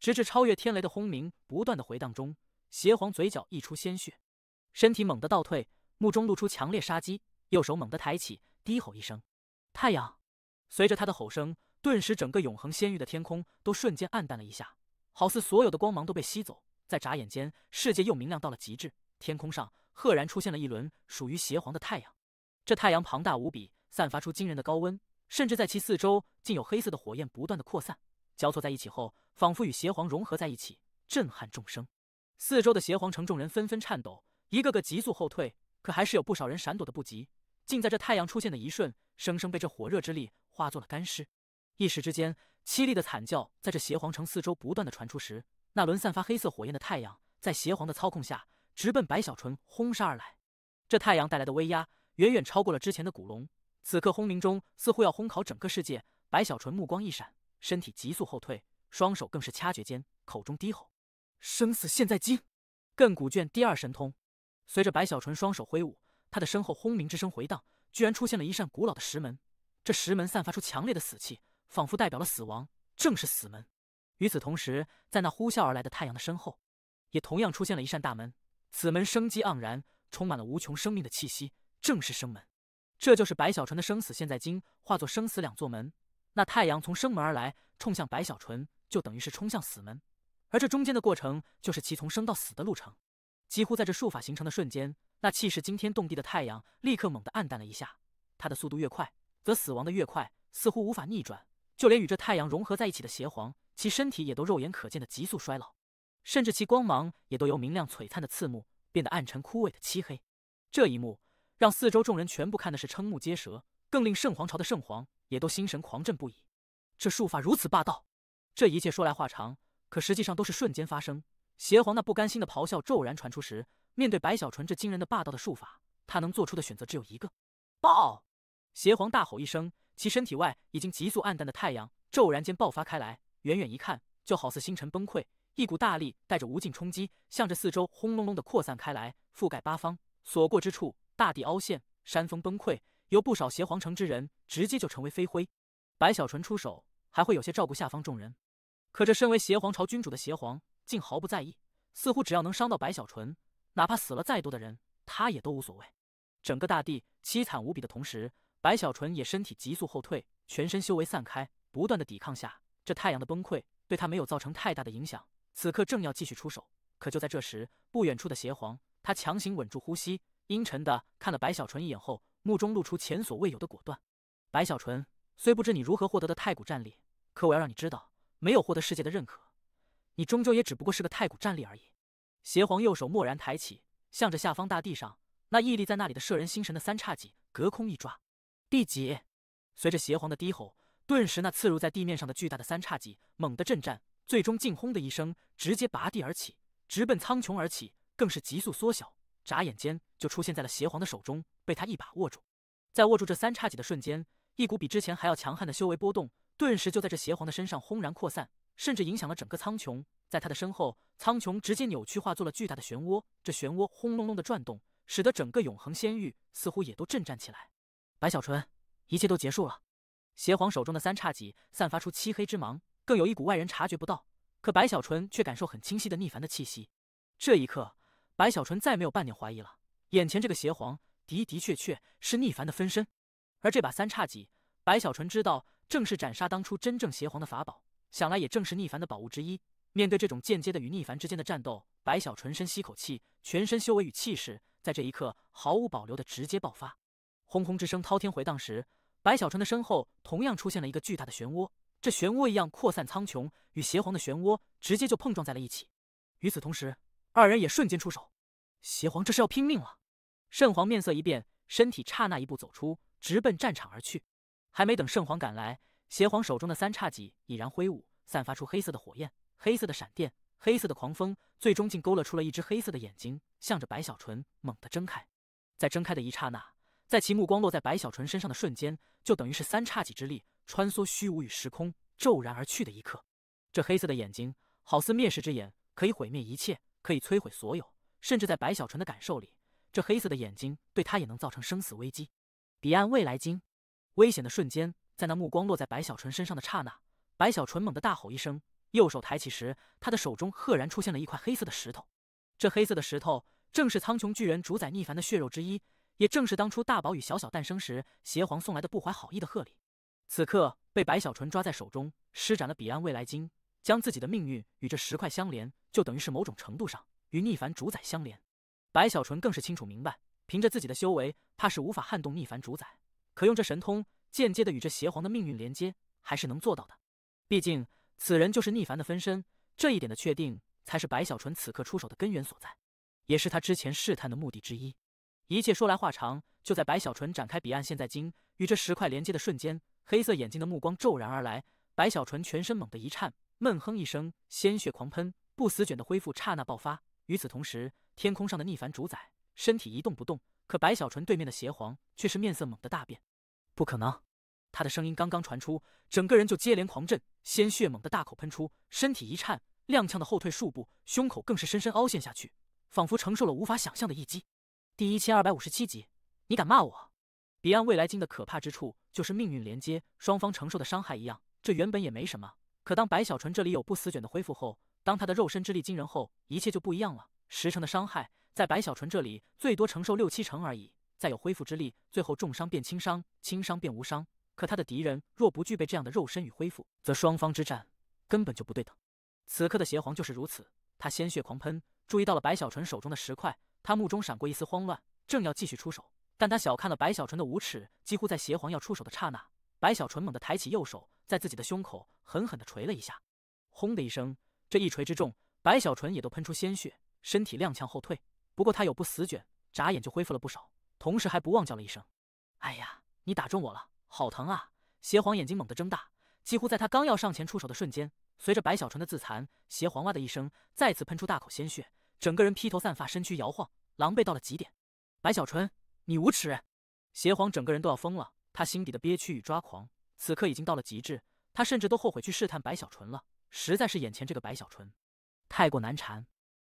直至超越天雷的轰鸣不断的回荡中，邪皇嘴角溢出鲜血，身体猛地倒退，目中露出强烈杀机，右手猛地抬起，低吼一声：“太阳！”随着他的吼声，顿时整个永恒仙域的天空都瞬间暗淡了一下，好似所有的光芒都被吸走。在眨眼间，世界又明亮到了极致。天空上赫然出现了一轮属于邪皇的太阳，这太阳庞大无比，散发出惊人的高温，甚至在其四周竟有黑色的火焰不断的扩散，交错在一起后，仿佛与邪皇融合在一起，震撼众生。四周的邪皇城众人纷纷颤抖，一个个急速后退，可还是有不少人闪躲的不及，竟在这太阳出现的一瞬，生生被这火热之力化作了干尸。一时之间，凄厉的惨叫在这邪皇城四周不断的传出时。那轮散发黑色火焰的太阳，在邪皇的操控下，直奔白小纯轰杀而来。这太阳带来的威压，远远超过了之前的古龙。此刻轰鸣中，似乎要烘烤整个世界。白小纯目光一闪，身体急速后退，双手更是掐诀间，口中低吼：“生死现在惊，亘古卷第二神通。”随着白小纯双手挥舞，他的身后轰鸣之声回荡，居然出现了一扇古老的石门。这石门散发出强烈的死气，仿佛代表了死亡，正是死门。与此同时，在那呼啸而来的太阳的身后，也同样出现了一扇大门。此门生机盎然，充满了无穷生命的气息，正是生门。这就是白小纯的生死现在经化作生死两座门。那太阳从生门而来，冲向白小纯，就等于是冲向死门。而这中间的过程，就是其从生到死的路程。几乎在这术法形成的瞬间，那气势惊天动地的太阳立刻猛地暗淡了一下。它的速度越快，则死亡的越快，似乎无法逆转。就连与这太阳融合在一起的邪皇。其身体也都肉眼可见的急速衰老，甚至其光芒也都由明亮璀璨的刺目，变得暗沉枯萎的漆黑。这一幕让四周众人全部看的是瞠目结舌，更令圣皇朝的圣皇也都心神狂震不已。这术法如此霸道，这一切说来话长，可实际上都是瞬间发生。邪皇那不甘心的咆哮骤然传出时，面对白小纯这惊人的霸道的术法，他能做出的选择只有一个：爆！邪皇大吼一声，其身体外已经急速暗淡的太阳骤然间爆发开来。远远一看，就好似星辰崩溃，一股大力带着无尽冲击，向着四周轰隆隆的扩散开来，覆盖八方，所过之处，大地凹陷，山峰崩溃，有不少邪皇城之人直接就成为飞灰。白小纯出手，还会有些照顾下方众人，可这身为邪皇朝君主的邪皇，竟毫不在意，似乎只要能伤到白小纯，哪怕死了再多的人，他也都无所谓。整个大地凄惨无比的同时，白小纯也身体急速后退，全身修为散开，不断的抵抗下。这太阳的崩溃对他没有造成太大的影响，此刻正要继续出手，可就在这时，不远处的邪皇，他强行稳住呼吸，阴沉的看了白小纯一眼后，目中露出前所未有的果断。白小纯，虽不知你如何获得的太古战力，可我要让你知道，没有获得世界的认可，你终究也只不过是个太古战力而已。邪皇右手蓦然抬起，向着下方大地上那屹立在那里的摄人心神的三叉戟，隔空一抓。地几？随着邪皇的低吼。顿时，那刺入在地面上的巨大的三叉戟猛地震颤，最终竟轰的一声，直接拔地而起，直奔苍穹而起，更是急速缩小，眨眼间就出现在了邪皇的手中，被他一把握住。在握住这三叉戟的瞬间，一股比之前还要强悍的修为波动，顿时就在这邪皇的身上轰然扩散，甚至影响了整个苍穹。在他的身后，苍穹直接扭曲，化作了巨大的漩涡。这漩涡轰隆隆的转动，使得整个永恒仙域似乎也都震颤起来。白小纯，一切都结束了。邪皇手中的三叉戟散发出漆黑之芒，更有一股外人察觉不到，可白小纯却感受很清晰的逆凡的气息。这一刻，白小纯再没有半点怀疑了，眼前这个邪皇的的确确是逆凡的分身，而这把三叉戟，白小纯知道正是斩杀当初真正邪皇的法宝，想来也正是逆凡的宝物之一。面对这种间接的与逆凡之间的战斗，白小纯深吸口气，全身修为与气势在这一刻毫无保留的直接爆发，轰轰之声滔天回荡时。白小纯的身后同样出现了一个巨大的漩涡，这漩涡一样扩散苍穹，与邪皇的漩涡直接就碰撞在了一起。与此同时，二人也瞬间出手。邪皇这是要拼命了！圣皇面色一变，身体刹那一步走出，直奔战场而去。还没等圣皇赶来，邪皇手中的三叉戟已然挥舞，散发出黑色的火焰、黑色的闪电、黑色的狂风，最终竟勾勒出了一只黑色的眼睛，向着白小纯猛地睁开。在睁开的一刹那。在其目光落在白小纯身上的瞬间，就等于是三叉戟之力穿梭虚无与时空，骤然而去的一刻。这黑色的眼睛好似灭世之眼，可以毁灭一切，可以摧毁所有，甚至在白小纯的感受里，这黑色的眼睛对他也能造成生死危机。彼岸未来经，危险的瞬间，在那目光落在白小纯身上的刹那，白小纯猛地大吼一声，右手抬起时，他的手中赫然出现了一块黑色的石头。这黑色的石头正是苍穹巨人主宰逆凡的血肉之一。也正是当初大宝与小小诞生时，邪皇送来的不怀好意的贺礼，此刻被白小纯抓在手中，施展了彼岸未来经，将自己的命运与这石块相连，就等于是某种程度上与逆凡主宰相连。白小纯更是清楚明白，凭着自己的修为，怕是无法撼动逆凡主宰，可用这神通间接的与这邪皇的命运连接，还是能做到的。毕竟此人就是逆凡的分身，这一点的确定，才是白小纯此刻出手的根源所在，也是他之前试探的目的之一。一切说来话长，就在白小纯展开彼岸现在金与这石块连接的瞬间，黑色眼睛的目光骤然而来，白小纯全身猛地一颤，闷哼一声，鲜血狂喷，不死卷的恢复刹那爆发。与此同时，天空上的逆凡主宰身体一动不动，可白小纯对面的邪皇却是面色猛地大变，不可能！他的声音刚刚传出，整个人就接连狂震，鲜血猛地大口喷出，身体一颤，踉跄的后退数步，胸口更是深深凹陷下去，仿佛承受了无法想象的一击。第一千二百五十七集，你敢骂我？彼岸未来经的可怕之处就是命运连接，双方承受的伤害一样。这原本也没什么，可当白小纯这里有不死卷的恢复后，当他的肉身之力惊人后，一切就不一样了。十成的伤害，在白小纯这里最多承受六七成而已，再有恢复之力，最后重伤变轻伤，轻伤变无伤。可他的敌人若不具备这样的肉身与恢复，则双方之战根本就不对等。此刻的邪皇就是如此，他鲜血狂喷，注意到了白小纯手中的石块。他目中闪过一丝慌乱，正要继续出手，但他小看了白小纯的无耻。几乎在邪皇要出手的刹那，白小纯猛地抬起右手，在自己的胸口狠狠地捶了一下。轰的一声，这一锤之重，白小纯也都喷出鲜血，身体踉跄后退。不过他有不死卷，眨眼就恢复了不少，同时还不忘叫了一声：“哎呀，你打中我了，好疼啊！”邪皇眼睛猛地睁大，几乎在他刚要上前出手的瞬间，随着白小纯的自残，邪皇哇的一声再次喷出大口鲜血。整个人披头散发，身躯摇晃，狼狈到了极点。白小纯，你无耻！邪皇整个人都要疯了，他心底的憋屈与抓狂，此刻已经到了极致。他甚至都后悔去试探白小纯了，实在是眼前这个白小纯太过难缠。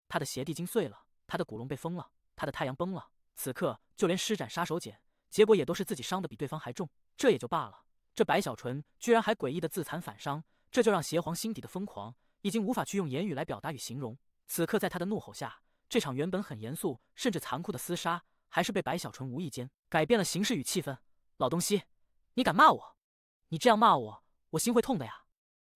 他的邪帝经碎了，他的古龙被封了，他的太阳崩了。此刻就连施展杀手锏，结果也都是自己伤的比对方还重。这也就罢了，这白小纯居然还诡异的自残反伤，这就让邪皇心底的疯狂已经无法去用言语来表达与形容。此刻，在他的怒吼下，这场原本很严肃甚至残酷的厮杀，还是被白小纯无意间改变了形式与气氛。老东西，你敢骂我？你这样骂我，我心会痛的呀！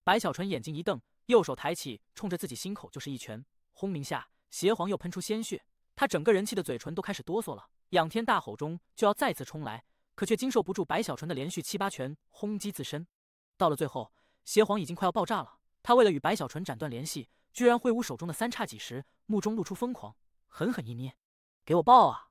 白小纯眼睛一瞪，右手抬起，冲着自己心口就是一拳。轰鸣下，邪皇又喷出鲜血，他整个人气的嘴唇都开始哆嗦了，仰天大吼中就要再次冲来，可却经受不住白小纯的连续七八拳轰击自身。到了最后，邪皇已经快要爆炸了，他为了与白小纯斩断联系。居然挥舞手中的三叉戟时，目中露出疯狂，狠狠一捏，给我爆啊！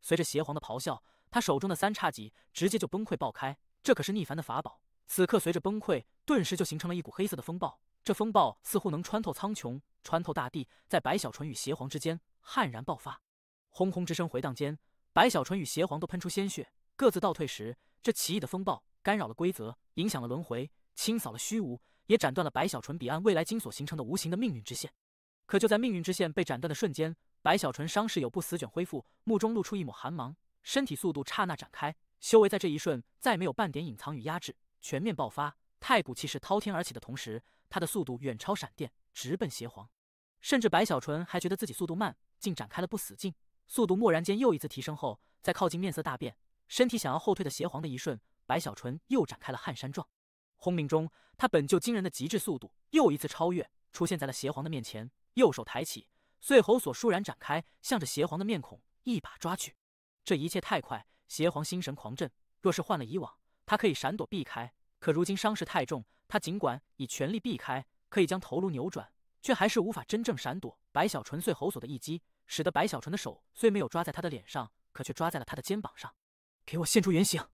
随着邪皇的咆哮，他手中的三叉戟直接就崩溃爆开。这可是逆凡的法宝，此刻随着崩溃，顿时就形成了一股黑色的风暴。这风暴似乎能穿透苍穹，穿透大地，在白小纯与邪皇之间悍然爆发。轰轰之声回荡间，白小纯与邪皇都喷出鲜血，各自倒退时，这奇异的风暴干扰了规则，影响了轮回，清扫了虚无。也斩断了白小纯彼岸未来经所形成的无形的命运之线，可就在命运之线被斩断的瞬间，白小纯伤势有不死卷恢复，目中露出一抹寒芒，身体速度刹那展开，修为在这一瞬再没有半点隐藏与压制，全面爆发，太古气势滔天而起的同时，他的速度远超闪电，直奔邪皇。甚至白小纯还觉得自己速度慢，竟展开了不死境，速度蓦然间又一次提升后，在靠近面色大变，身体想要后退的邪皇的一瞬，白小纯又展开了撼山状。轰鸣中，他本就惊人的极致速度又一次超越，出现在了邪皇的面前。右手抬起，碎喉锁倏然展开，向着邪皇的面孔一把抓去。这一切太快，邪皇心神狂震。若是换了以往，他可以闪躲避开，可如今伤势太重，他尽管以全力避开，可以将头颅扭转，却还是无法真正闪躲。白小纯碎喉锁的一击，使得白小纯的手虽没有抓在他的脸上，可却抓在了他的肩膀上。给我现出原形！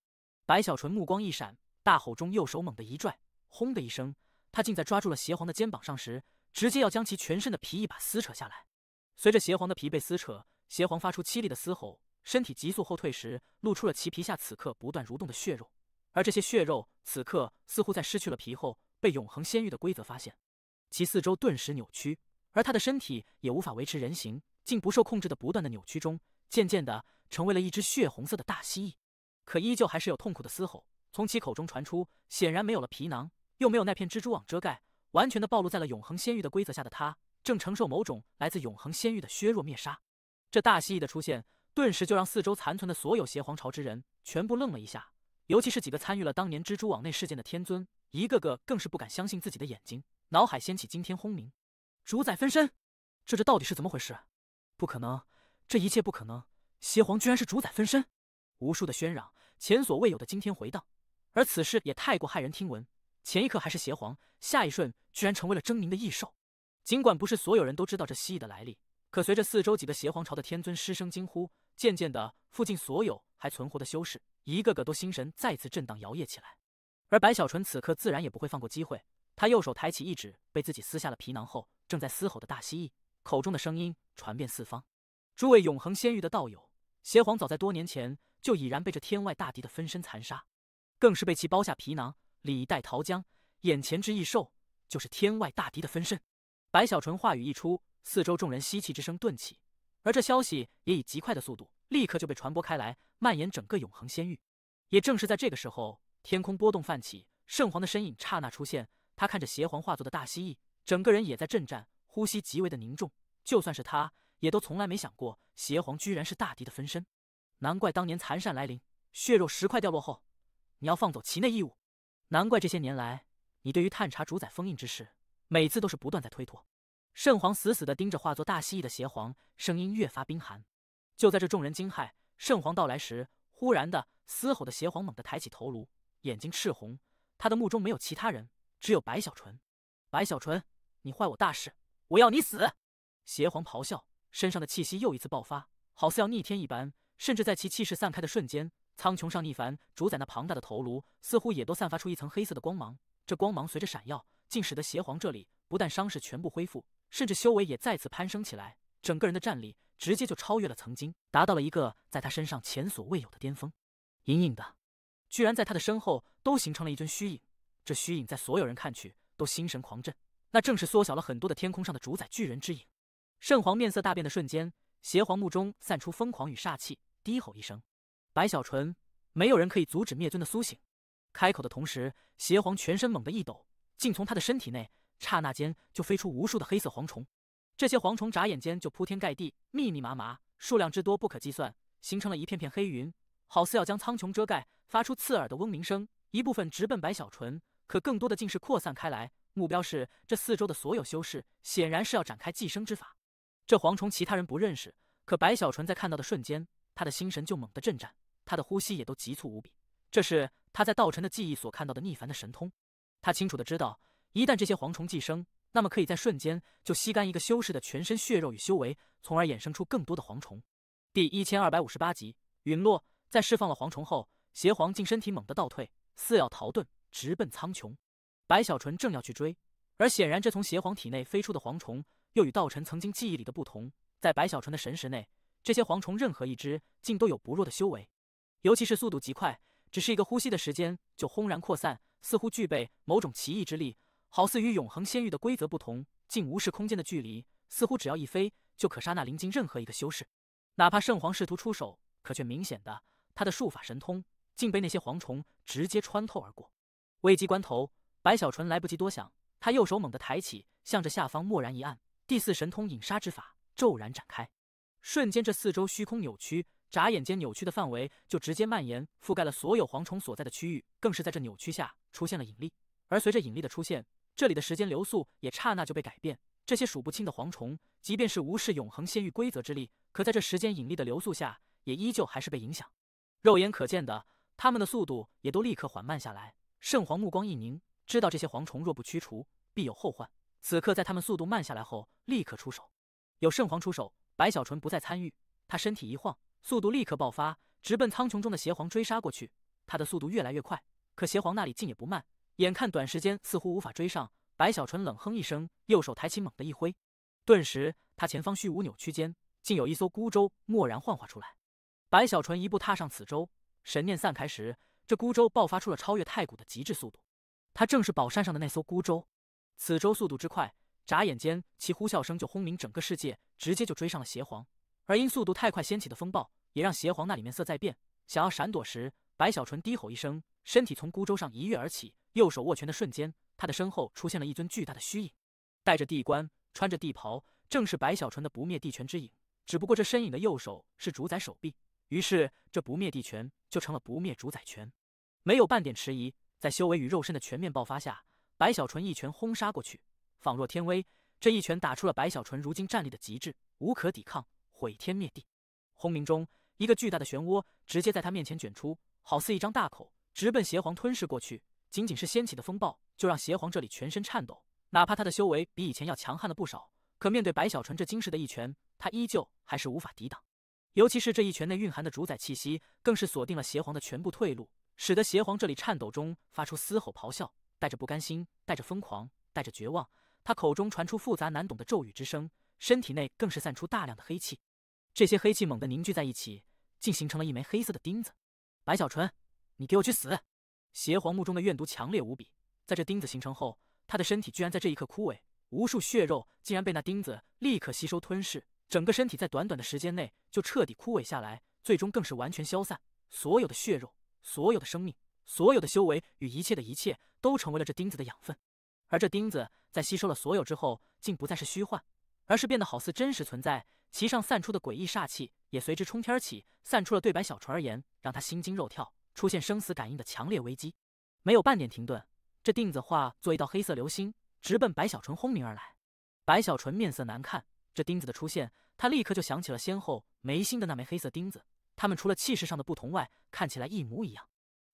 白小纯目光一闪。大吼中，右手猛地一拽，轰的一声，他竟在抓住了邪皇的肩膀上时，直接要将其全身的皮一把撕扯下来。随着邪皇的皮被撕扯，邪皇发出凄厉的嘶吼，身体急速后退时，露出了其皮下此刻不断蠕动的血肉。而这些血肉此刻似乎在失去了皮后，被永恒仙域的规则发现，其四周顿时扭曲，而他的身体也无法维持人形，竟不受控制的不断的扭曲中，渐渐的成为了一只血红色的大蜥蜴，可依旧还是有痛苦的嘶吼。从其口中传出，显然没有了皮囊，又没有那片蜘蛛网遮盖，完全的暴露在了永恒仙域的规则下。的他正承受某种来自永恒仙域的削弱灭杀。这大蜥蜴的出现，顿时就让四周残存的所有邪皇朝之人全部愣了一下，尤其是几个参与了当年蜘蛛网内事件的天尊，一个个更是不敢相信自己的眼睛，脑海掀起惊天轰鸣。主宰分身，这这到底是怎么回事？不可能，这一切不可能，邪皇居然是主宰分身！无数的喧嚷，前所未有的惊天回荡。而此事也太过骇人听闻，前一刻还是邪皇，下一瞬居然成为了狰狞的异兽。尽管不是所有人都知道这蜥蜴的来历，可随着四周几个邪皇朝的天尊失声惊呼，渐渐的，附近所有还存活的修士，一个个都心神再次震荡摇曳起来。而白小纯此刻自然也不会放过机会，他右手抬起一指，被自己撕下了皮囊后正在嘶吼的大蜥蜴口中的声音传遍四方：“诸位永恒仙域的道友，邪皇早在多年前就已然被这天外大敌的分身残杀。”更是被其剥下皮囊，里带桃浆。眼前之异兽，就是天外大敌的分身。白小纯话语一出，四周众人吸气之声顿起，而这消息也以极快的速度，立刻就被传播开来，蔓延整个永恒仙域。也正是在这个时候，天空波动泛起，圣皇的身影刹那出现。他看着邪皇化作的大蜥蜴，整个人也在震颤，呼吸极为的凝重。就算是他，也都从来没想过邪皇居然是大敌的分身。难怪当年残善来临，血肉石块掉落后。你要放走其内异物，难怪这些年来你对于探查主宰封印之事，每次都是不断在推脱。圣皇死死的盯着化作大蜥蜴的邪皇，声音越发冰寒。就在这众人惊骇，圣皇到来时，忽然的嘶吼的邪皇猛地抬起头颅，眼睛赤红，他的目中没有其他人，只有白小纯。白小纯，你坏我大事，我要你死！邪皇咆哮，身上的气息又一次爆发，好似要逆天一般，甚至在其气势散开的瞬间。苍穹上逆凡主宰那庞大的头颅，似乎也都散发出一层黑色的光芒。这光芒随着闪耀，竟使得邪皇这里不但伤势全部恢复，甚至修为也再次攀升起来，整个人的战力直接就超越了曾经，达到了一个在他身上前所未有的巅峰。隐隐的，居然在他的身后都形成了一尊虚影。这虚影在所有人看去，都心神狂震。那正是缩小了很多的天空上的主宰巨人之影。圣皇面色大变的瞬间，邪皇目中散出疯狂与煞气，低吼一声。白小纯，没有人可以阻止灭尊的苏醒。开口的同时，邪皇全身猛地一抖，竟从他的身体内刹那间就飞出无数的黑色蝗虫。这些蝗虫眨眼间就铺天盖地，密密麻麻，数量之多不可计算，形成了一片片黑云，好似要将苍穹遮盖，发出刺耳的嗡鸣声。一部分直奔白小纯，可更多的竟是扩散开来，目标是这四周的所有修士，显然是要展开寄生之法。这蝗虫其他人不认识，可白小纯在看到的瞬间，他的心神就猛地震颤。他的呼吸也都急促无比，这是他在道尘的记忆所看到的逆凡的神通。他清楚的知道，一旦这些蝗虫寄生，那么可以在瞬间就吸干一个修士的全身血肉与修为，从而衍生出更多的蝗虫。第一千二百五十八集陨落，在释放了蝗虫后，邪皇竟身体猛地倒退，似要逃遁，直奔苍穹。白小纯正要去追，而显然，这从邪皇体内飞出的蝗虫，又与道尘曾经记忆里的不同。在白小纯的神识内，这些蝗虫任何一只，竟都有不弱的修为。尤其是速度极快，只是一个呼吸的时间就轰然扩散，似乎具备某种奇异之力，好似与永恒仙域的规则不同，竟无视空间的距离，似乎只要一飞就可刹那临近任何一个修士。哪怕圣皇试图出手，可却明显的他的术法神通竟被那些蝗虫直接穿透而过。危急关头，白小纯来不及多想，他右手猛地抬起，向着下方蓦然一按，第四神通隐杀之法骤然展开，瞬间这四周虚空扭曲。眨眼间，扭曲的范围就直接蔓延，覆盖了所有蝗虫所在的区域，更是在这扭曲下出现了引力。而随着引力的出现，这里的时间流速也刹那就被改变。这些数不清的蝗虫，即便是无视永恒仙域规则之力，可在这时间引力的流速下，也依旧还是被影响。肉眼可见的，他们的速度也都立刻缓慢下来。圣皇目光一凝，知道这些蝗虫若不驱除，必有后患。此刻在他们速度慢下来后，立刻出手。有圣皇出手，白小纯不再参与，他身体一晃。速度立刻爆发，直奔苍穹中的邪皇追杀过去。他的速度越来越快，可邪皇那里竟也不慢。眼看短时间似乎无法追上，白小纯冷哼一声，右手抬起，猛地一挥。顿时，他前方虚无扭曲间，竟有一艘孤舟蓦然幻化出来。白小纯一步踏上此舟，神念散开时，这孤舟爆发出了超越太古的极致速度。他正是宝山上的那艘孤舟。此舟速度之快，眨眼间其呼啸声就轰鸣整个世界，直接就追上了邪皇。而因速度太快掀起的风暴，也让邪皇那里面色在变。想要闪躲时，白小纯低吼一声，身体从孤舟上一跃而起，右手握拳的瞬间，他的身后出现了一尊巨大的虚影，戴着地冠，穿着地袍，正是白小纯的不灭地拳之影。只不过这身影的右手是主宰手臂，于是这不灭地拳就成了不灭主宰拳。没有半点迟疑，在修为与肉身的全面爆发下，白小纯一拳轰杀过去，仿若天威。这一拳打出了白小纯如今战力的极致，无可抵抗。毁天灭地，轰鸣中，一个巨大的漩涡直接在他面前卷出，好似一张大口，直奔邪皇吞噬过去。仅仅是掀起的风暴，就让邪皇这里全身颤抖。哪怕他的修为比以前要强悍了不少，可面对白小纯这惊世的一拳，他依旧还是无法抵挡。尤其是这一拳内蕴含的主宰气息，更是锁定了邪皇的全部退路，使得邪皇这里颤抖中发出嘶吼咆哮，带着不甘心，带着疯狂，带着绝望。他口中传出复杂难懂的咒语之声，身体内更是散出大量的黑气。这些黑气猛地凝聚在一起，竟形成了一枚黑色的钉子。白小纯，你给我去死！邪皇墓中的怨毒强烈无比，在这钉子形成后，他的身体居然在这一刻枯萎，无数血肉竟然被那钉子立刻吸收吞噬，整个身体在短短的时间内就彻底枯萎下来，最终更是完全消散。所有的血肉，所有的生命，所有的修为与一切的一切，都成为了这钉子的养分。而这钉子在吸收了所有之后，竟不再是虚幻。而是变得好似真实存在，其上散出的诡异煞气也随之冲天起，散出了对白小纯而言让他心惊肉跳、出现生死感应的强烈危机。没有半点停顿，这钉子化作一道黑色流星，直奔白小纯轰鸣而来。白小纯面色难看，这钉子的出现，他立刻就想起了先后眉心的那枚黑色钉子，他们除了气势上的不同外，看起来一模一样。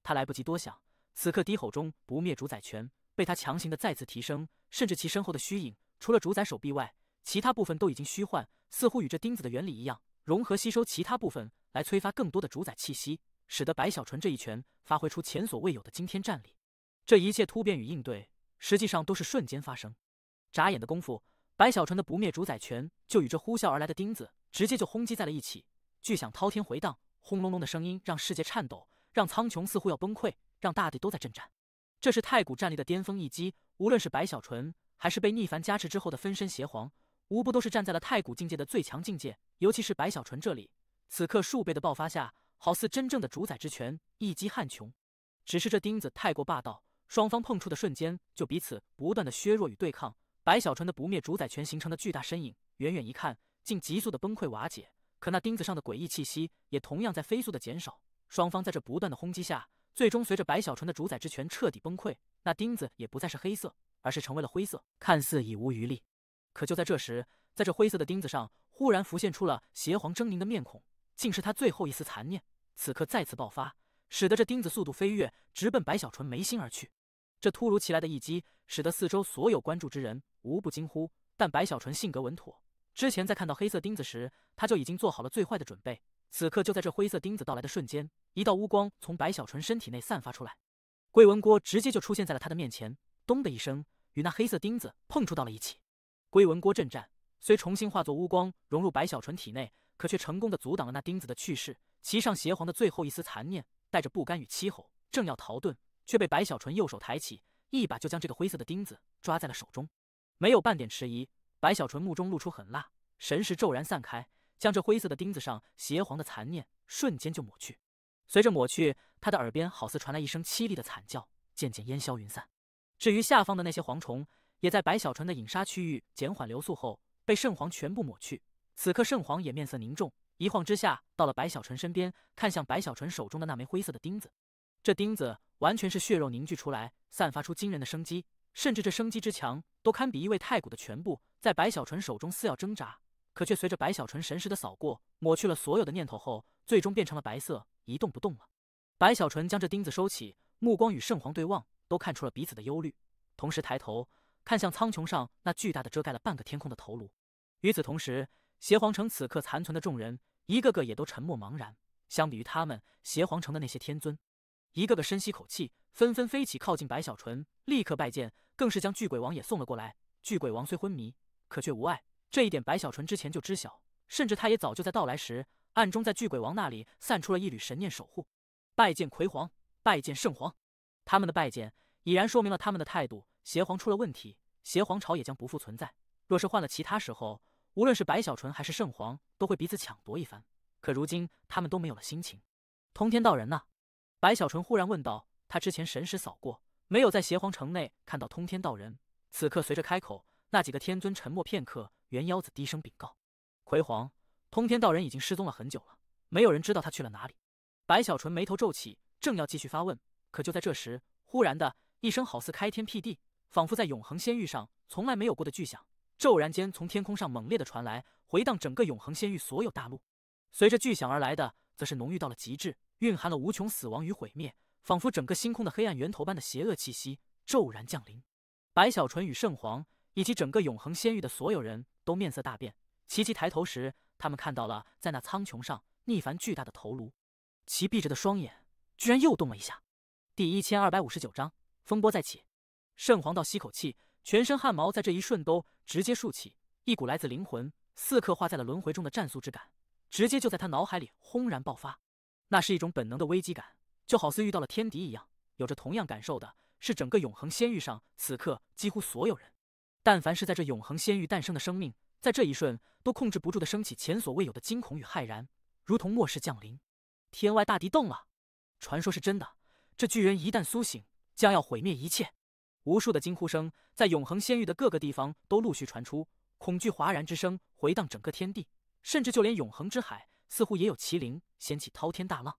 他来不及多想，此刻低吼中不灭主宰拳被他强行的再次提升，甚至其身后的虚影，除了主宰手臂外。其他部分都已经虚幻，似乎与这钉子的原理一样，融合吸收其他部分来催发更多的主宰气息，使得白小纯这一拳发挥出前所未有的惊天战力。这一切突变与应对，实际上都是瞬间发生，眨眼的功夫，白小纯的不灭主宰拳就与这呼啸而来的钉子直接就轰击在了一起，巨响滔天回荡，轰隆隆的声音让世界颤抖，让苍穹似乎要崩溃，让大地都在震颤。这是太古战力的巅峰一击，无论是白小纯还是被逆凡加持之后的分身邪皇。无不都是站在了太古境界的最强境界，尤其是白小纯这里，此刻数倍的爆发下，好似真正的主宰之拳一击撼穹。只是这钉子太过霸道，双方碰触的瞬间，就彼此不断的削弱与对抗。白小纯的不灭主宰拳形成的巨大身影，远远一看，竟急速的崩溃瓦解。可那钉子上的诡异气息，也同样在飞速的减少。双方在这不断的轰击下，最终随着白小纯的主宰之拳彻底崩溃，那钉子也不再是黑色，而是成为了灰色，看似已无余力。可就在这时，在这灰色的钉子上忽然浮现出了邪皇狰狞的面孔，竟是他最后一丝残念，此刻再次爆发，使得这钉子速度飞跃，直奔白小纯眉心而去。这突如其来的一击，使得四周所有关注之人无不惊呼。但白小纯性格稳妥，之前在看到黑色钉子时，他就已经做好了最坏的准备。此刻就在这灰色钉子到来的瞬间，一道乌光从白小纯身体内散发出来，桂文锅直接就出现在了他的面前。咚的一声，与那黑色钉子碰触到了一起。龟纹锅震颤，虽重新化作乌光融入白小纯体内，可却成功的阻挡了那钉子的去世。其上邪皇的最后一丝残念，带着不甘与凄吼，正要逃遁，却被白小纯右手抬起，一把就将这个灰色的钉子抓在了手中。没有半点迟疑，白小纯目中露出狠辣，神识骤然散开，将这灰色的钉子上邪皇的残念瞬间就抹去。随着抹去，他的耳边好似传来一声凄厉的惨叫，渐渐烟消云散。至于下方的那些蝗虫，也在白小纯的隐杀区域减缓流速后，被圣皇全部抹去。此刻圣皇也面色凝重，一晃之下到了白小纯身边，看向白小纯手中的那枚灰色的钉子。这钉子完全是血肉凝聚出来，散发出惊人的生机，甚至这生机之强都堪比一位太古的全部。在白小纯手中似要挣扎，可却随着白小纯神识的扫过，抹去了所有的念头后，最终变成了白色，一动不动了。白小纯将这钉子收起，目光与圣皇对望，都看出了彼此的忧虑，同时抬头。看向苍穹上那巨大的遮盖了半个天空的头颅。与此同时，邪皇城此刻残存的众人，一个个也都沉默茫然。相比于他们，邪皇城的那些天尊，一个个深吸口气，纷纷飞起靠近白小纯，立刻拜见，更是将巨鬼王也送了过来。巨鬼王虽昏迷，可却无碍，这一点白小纯之前就知晓，甚至他也早就在到来时，暗中在巨鬼王那里散出了一缕神念守护。拜见魁皇，拜见圣皇，他们的拜见已然说明了他们的态度。邪皇出了问题，邪皇朝也将不复存在。若是换了其他时候，无论是白小纯还是圣皇，都会彼此抢夺一番。可如今他们都没有了心情。通天道人呢？白小纯忽然问道。他之前神识扫过，没有在邪皇城内看到通天道人。此刻随着开口，那几个天尊沉默片刻，圆腰子低声禀告：“魁皇，通天道人已经失踪了很久了，没有人知道他去了哪里。”白小纯眉头皱起，正要继续发问，可就在这时，忽然的一声好似开天辟地。仿佛在永恒仙域上从来没有过的巨响，骤然间从天空上猛烈的传来，回荡整个永恒仙域所有大陆。随着巨响而来的，则是浓郁到了极致，蕴含了无穷死亡与毁灭，仿佛整个星空的黑暗源头般的邪恶气息骤然降临。白小纯与圣皇以及整个永恒仙域的所有人都面色大变，齐齐抬头时，他们看到了在那苍穹上逆凡巨大的头颅，齐闭着的双眼居然又动了一下。第一千二百五十九章风波再起。圣皇道吸口气，全身汗毛在这一瞬都直接竖起，一股来自灵魂、似刻化在了轮回中的战速之感，直接就在他脑海里轰然爆发。那是一种本能的危机感，就好似遇到了天敌一样。有着同样感受的是整个永恒仙域上，此刻几乎所有人。但凡是在这永恒仙域诞生的生命，在这一瞬都控制不住的升起前所未有的惊恐与骇然，如同末世降临，天外大敌动了。传说是真的，这巨人一旦苏醒，将要毁灭一切。无数的惊呼声在永恒仙域的各个地方都陆续传出，恐惧哗然之声回荡整个天地，甚至就连永恒之海似乎也有麒麟掀起滔天大浪。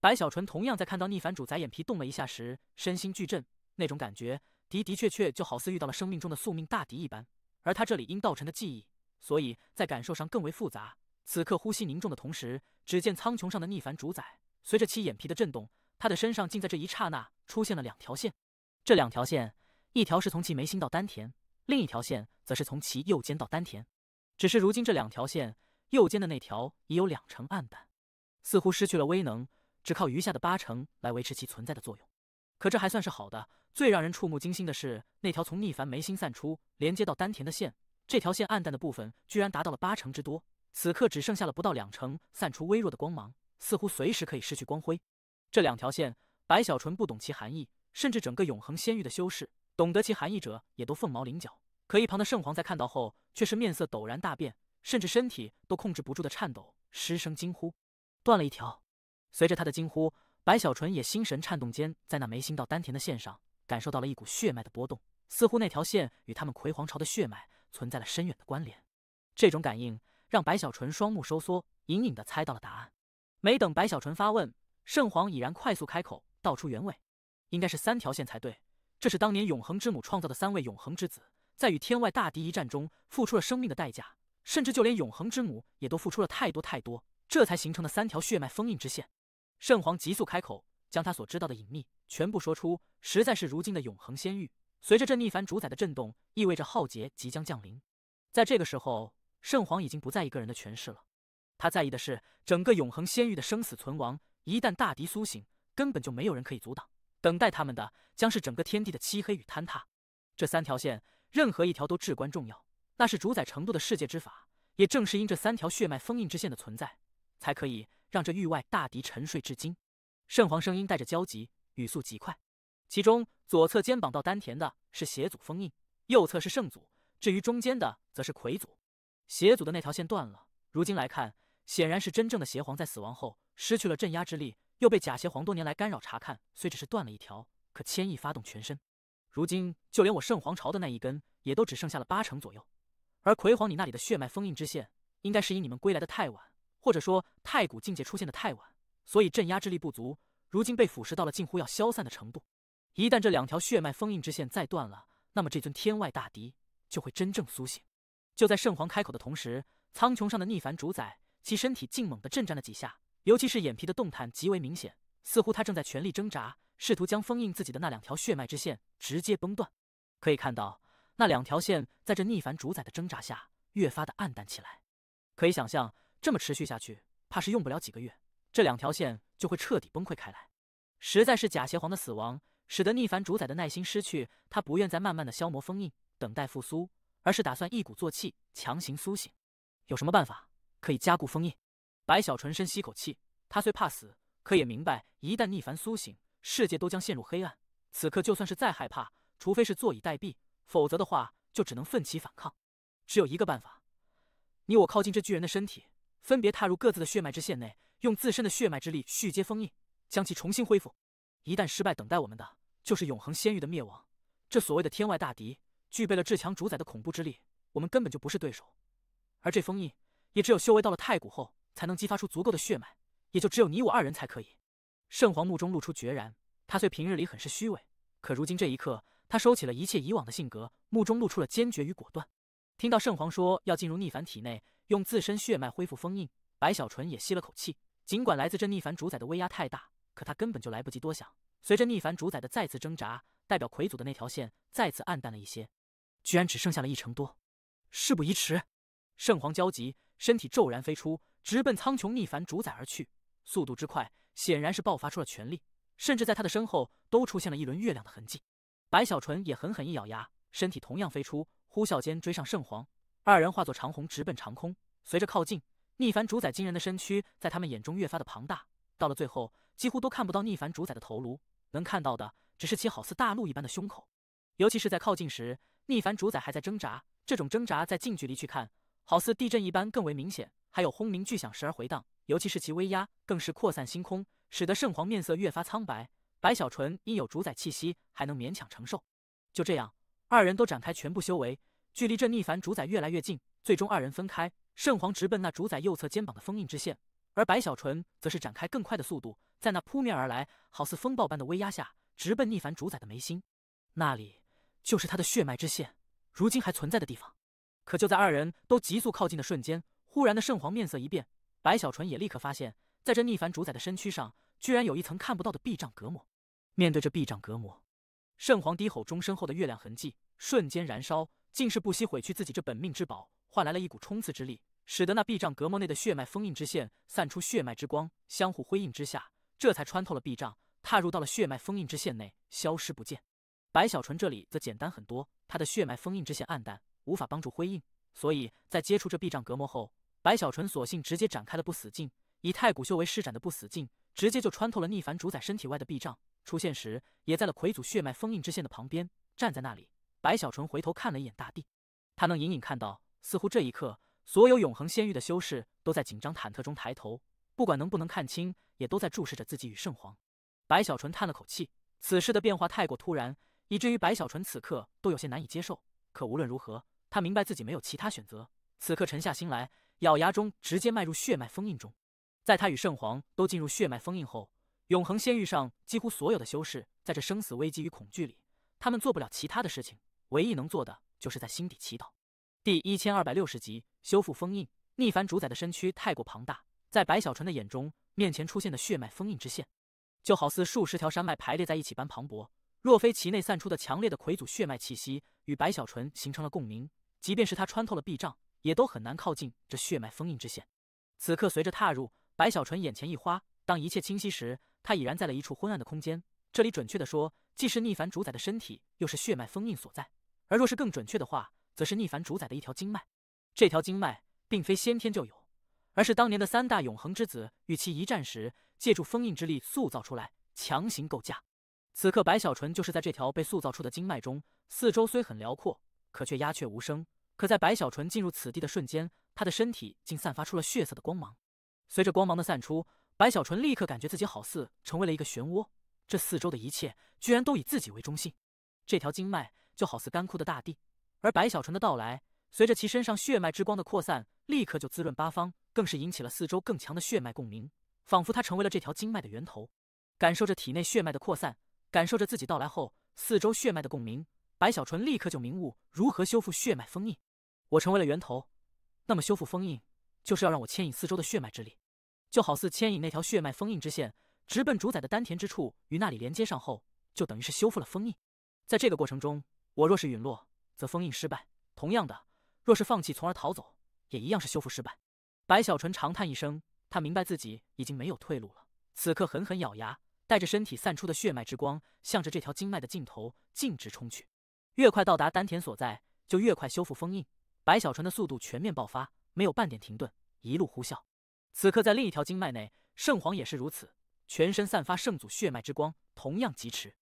白小纯同样在看到逆反主宰眼皮动了一下时，身心巨震，那种感觉的的确确就好似遇到了生命中的宿命大敌一般。而他这里因道尘的记忆，所以在感受上更为复杂。此刻呼吸凝重的同时，只见苍穹上的逆反主宰随着其眼皮的震动，他的身上竟在这一刹那出现了两条线，这两条线。一条是从其眉心到丹田，另一条线则是从其右肩到丹田。只是如今这两条线，右肩的那条已有两成暗淡，似乎失去了威能，只靠余下的八成来维持其存在的作用。可这还算是好的。最让人触目惊心的是那条从逆凡眉心散出，连接到丹田的线。这条线暗淡的部分居然达到了八成之多，此刻只剩下了不到两成，散出微弱的光芒，似乎随时可以失去光辉。这两条线，白小纯不懂其含义，甚至整个永恒仙域的修士。懂得其含义者也都凤毛麟角。可一旁的圣皇在看到后，却是面色陡然大变，甚至身体都控制不住的颤抖，失声惊呼：“断了一条！”随着他的惊呼，白小纯也心神颤动间，在那眉心到丹田的线上，感受到了一股血脉的波动，似乎那条线与他们葵皇朝的血脉存在了深远的关联。这种感应让白小纯双目收缩，隐隐的猜到了答案。没等白小纯发问，圣皇已然快速开口道出原委：“应该是三条线才对。”这是当年永恒之母创造的三位永恒之子，在与天外大敌一战中付出了生命的代价，甚至就连永恒之母也都付出了太多太多，这才形成的三条血脉封印之线。圣皇急速开口，将他所知道的隐秘全部说出。实在是如今的永恒仙域，随着这逆凡主宰的震动，意味着浩劫即将降临。在这个时候，圣皇已经不在一个人的权势了，他在意的是整个永恒仙域的生死存亡。一旦大敌苏醒，根本就没有人可以阻挡。等待他们的将是整个天地的漆黑与坍塌。这三条线，任何一条都至关重要。那是主宰程度的世界之法，也正是因这三条血脉封印之线的存在，才可以让这域外大敌沉睡至今。圣皇声音带着焦急，语速极快。其中，左侧肩膀到丹田的是邪祖封印，右侧是圣祖，至于中间的，则是魁祖。邪祖的那条线断了，如今来看，显然是真正的邪皇在死亡后失去了镇压之力。又被假邪皇多年来干扰查看，虽只是断了一条，可千亿发动全身，如今就连我圣皇朝的那一根，也都只剩下了八成左右。而魁皇，你那里的血脉封印之线，应该是因你们归来的太晚，或者说太古境界出现的太晚，所以镇压之力不足，如今被腐蚀到了近乎要消散的程度。一旦这两条血脉封印之线再断了，那么这尊天外大敌就会真正苏醒。就在圣皇开口的同时，苍穹上的逆凡主宰，其身体竟猛地震颤了几下。尤其是眼皮的动弹极为明显，似乎他正在全力挣扎，试图将封印自己的那两条血脉之线直接崩断。可以看到，那两条线在这逆凡主宰的挣扎下越发的暗淡起来。可以想象，这么持续下去，怕是用不了几个月，这两条线就会彻底崩溃开来。实在是假邪皇的死亡，使得逆凡主宰的耐心失去，他不愿再慢慢的消磨封印，等待复苏，而是打算一鼓作气强行苏醒。有什么办法可以加固封印？白小纯深吸口气，他虽怕死，可也明白，一旦逆凡苏醒，世界都将陷入黑暗。此刻就算是再害怕，除非是坐以待毙，否则的话就只能奋起反抗。只有一个办法，你我靠近这巨人的身体，分别踏入各自的血脉之线内，用自身的血脉之力续接封印，将其重新恢复。一旦失败，等待我们的就是永恒仙域的灭亡。这所谓的天外大敌，具备了至强主宰的恐怖之力，我们根本就不是对手。而这封印，也只有修为到了太古后。才能激发出足够的血脉，也就只有你我二人才可以。圣皇目中露出决然，他虽平日里很是虚伪，可如今这一刻，他收起了一切以往的性格，目中露出了坚决与果断。听到圣皇说要进入逆凡体内，用自身血脉恢复封印，白小纯也吸了口气。尽管来自这逆凡主宰的威压太大，可他根本就来不及多想。随着逆凡主宰的再次挣扎，代表魁祖的那条线再次暗淡了一些，居然只剩下了一成多。事不宜迟，圣皇焦急，身体骤然飞出。直奔苍穹逆凡主宰而去，速度之快，显然是爆发出了全力，甚至在他的身后都出现了一轮月亮的痕迹。白小纯也狠狠一咬牙，身体同样飞出，呼啸间追上圣皇。二人化作长虹，直奔长空。随着靠近，逆凡主宰惊人的身躯在他们眼中越发的庞大，到了最后几乎都看不到逆凡主宰的头颅，能看到的只是其好似大陆一般的胸口。尤其是在靠近时，逆凡主宰还在挣扎，这种挣扎在近距离去看，好似地震一般，更为明显。还有轰鸣巨响，时而回荡，尤其是其威压，更是扩散星空，使得圣皇面色越发苍白。白小纯因有主宰气息，还能勉强承受。就这样，二人都展开全部修为，距离这逆凡主宰越来越近。最终，二人分开，圣皇直奔那主宰右侧肩膀的封印之线，而白小纯则是展开更快的速度，在那扑面而来、好似风暴般的威压下，直奔逆凡主宰的眉心，那里就是他的血脉之线，如今还存在的地方。可就在二人都急速靠近的瞬间。忽然的圣皇面色一变，白小纯也立刻发现，在这逆凡主宰的身躯上，居然有一层看不到的壁障隔膜。面对这壁障隔膜，圣皇低吼中，身后的月亮痕迹瞬间燃烧，竟是不惜毁去自己这本命之宝，换来了一股冲刺之力，使得那壁障隔膜内的血脉封印之线散出血脉之光，相互辉映之下，这才穿透了壁障，踏入到了血脉封印之线内，消失不见。白小纯这里则简单很多，他的血脉封印之线暗淡，无法帮助辉映，所以在接触这壁障隔膜后。白小纯索性直接展开了不死境，以太古修为施展的不死境，直接就穿透了逆凡主宰身体外的壁障。出现时，也在了魁祖血脉封印之线的旁边，站在那里。白小纯回头看了一眼大地，他能隐隐看到，似乎这一刻，所有永恒仙域的修士都在紧张忐忑中抬头，不管能不能看清，也都在注视着自己与圣皇。白小纯叹了口气，此事的变化太过突然，以至于白小纯此刻都有些难以接受。可无论如何，他明白自己没有其他选择。此刻沉下心来。咬牙中，直接迈入血脉封印中。在他与圣皇都进入血脉封印后，永恒仙域上几乎所有的修士，在这生死危机与恐惧里，他们做不了其他的事情，唯一能做的，就是在心底祈祷。第一千二百六十集：修复封印。逆凡主宰的身躯太过庞大，在白小纯的眼中，面前出现的血脉封印之线，就好似数十条山脉排列在一起般磅礴。若非其内散出的强烈的魁祖血脉气息与白小纯形成了共鸣，即便是他穿透了壁障。也都很难靠近这血脉封印之线。此刻随着踏入，白小纯眼前一花，当一切清晰时，他已然在了一处昏暗的空间。这里准确的说，既是逆凡主宰的身体，又是血脉封印所在。而若是更准确的话，则是逆凡主宰的一条经脉。这条经脉并非先天就有，而是当年的三大永恒之子与其一战时，借助封印之力塑造出来，强行构架。此刻白小纯就是在这条被塑造出的经脉中，四周虽很辽阔，可却鸦雀无声。可在白小纯进入此地的瞬间，他的身体竟散发出了血色的光芒。随着光芒的散出，白小纯立刻感觉自己好似成为了一个漩涡，这四周的一切居然都以自己为中心。这条经脉就好似干枯的大地，而白小纯的到来，随着其身上血脉之光的扩散，立刻就滋润八方，更是引起了四周更强的血脉共鸣，仿佛他成为了这条经脉的源头。感受着体内血脉的扩散，感受着自己到来后四周血脉的共鸣，白小纯立刻就明悟如何修复血脉封印。我成为了源头，那么修复封印就是要让我牵引四周的血脉之力，就好似牵引那条血脉封印之线，直奔主宰的丹田之处，与那里连接上后，就等于是修复了封印。在这个过程中，我若是陨落，则封印失败；同样的，若是放弃，从而逃走，也一样是修复失败。白小纯长叹一声，他明白自己已经没有退路了。此刻，狠狠咬牙，带着身体散出的血脉之光，向着这条经脉的尽头径直冲去。越快到达丹田所在，就越快修复封印。白小纯的速度全面爆发，没有半点停顿，一路呼啸。此刻，在另一条经脉内，圣皇也是如此，全身散发圣祖血脉之光，同样疾驰。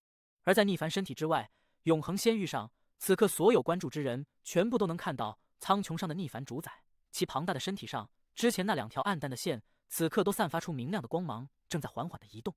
而在逆凡身体之外，永恒仙域上，此刻所有关注之人全部都能看到苍穹上的逆凡主宰，其庞大的身体上，之前那两条暗淡的线，此刻都散发出明亮的光芒，正在缓缓的移动。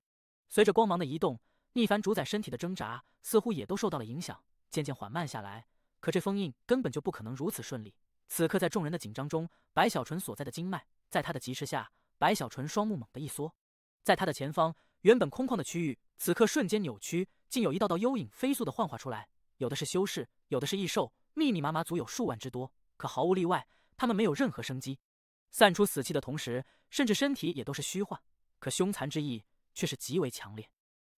随着光芒的移动，逆凡主宰身体的挣扎似乎也都受到了影响，渐渐缓慢下来。可这封印根本就不可能如此顺利。此刻，在众人的紧张中，白小纯所在的经脉，在他的及时下，白小纯双目猛地一缩。在他的前方，原本空旷的区域，此刻瞬间扭曲，竟有一道道幽影飞速的幻化出来。有的是修士，有的是异兽，密密麻麻，足有数万之多。可毫无例外，他们没有任何生机，散出死气的同时，甚至身体也都是虚幻。可凶残之意却是极为强烈，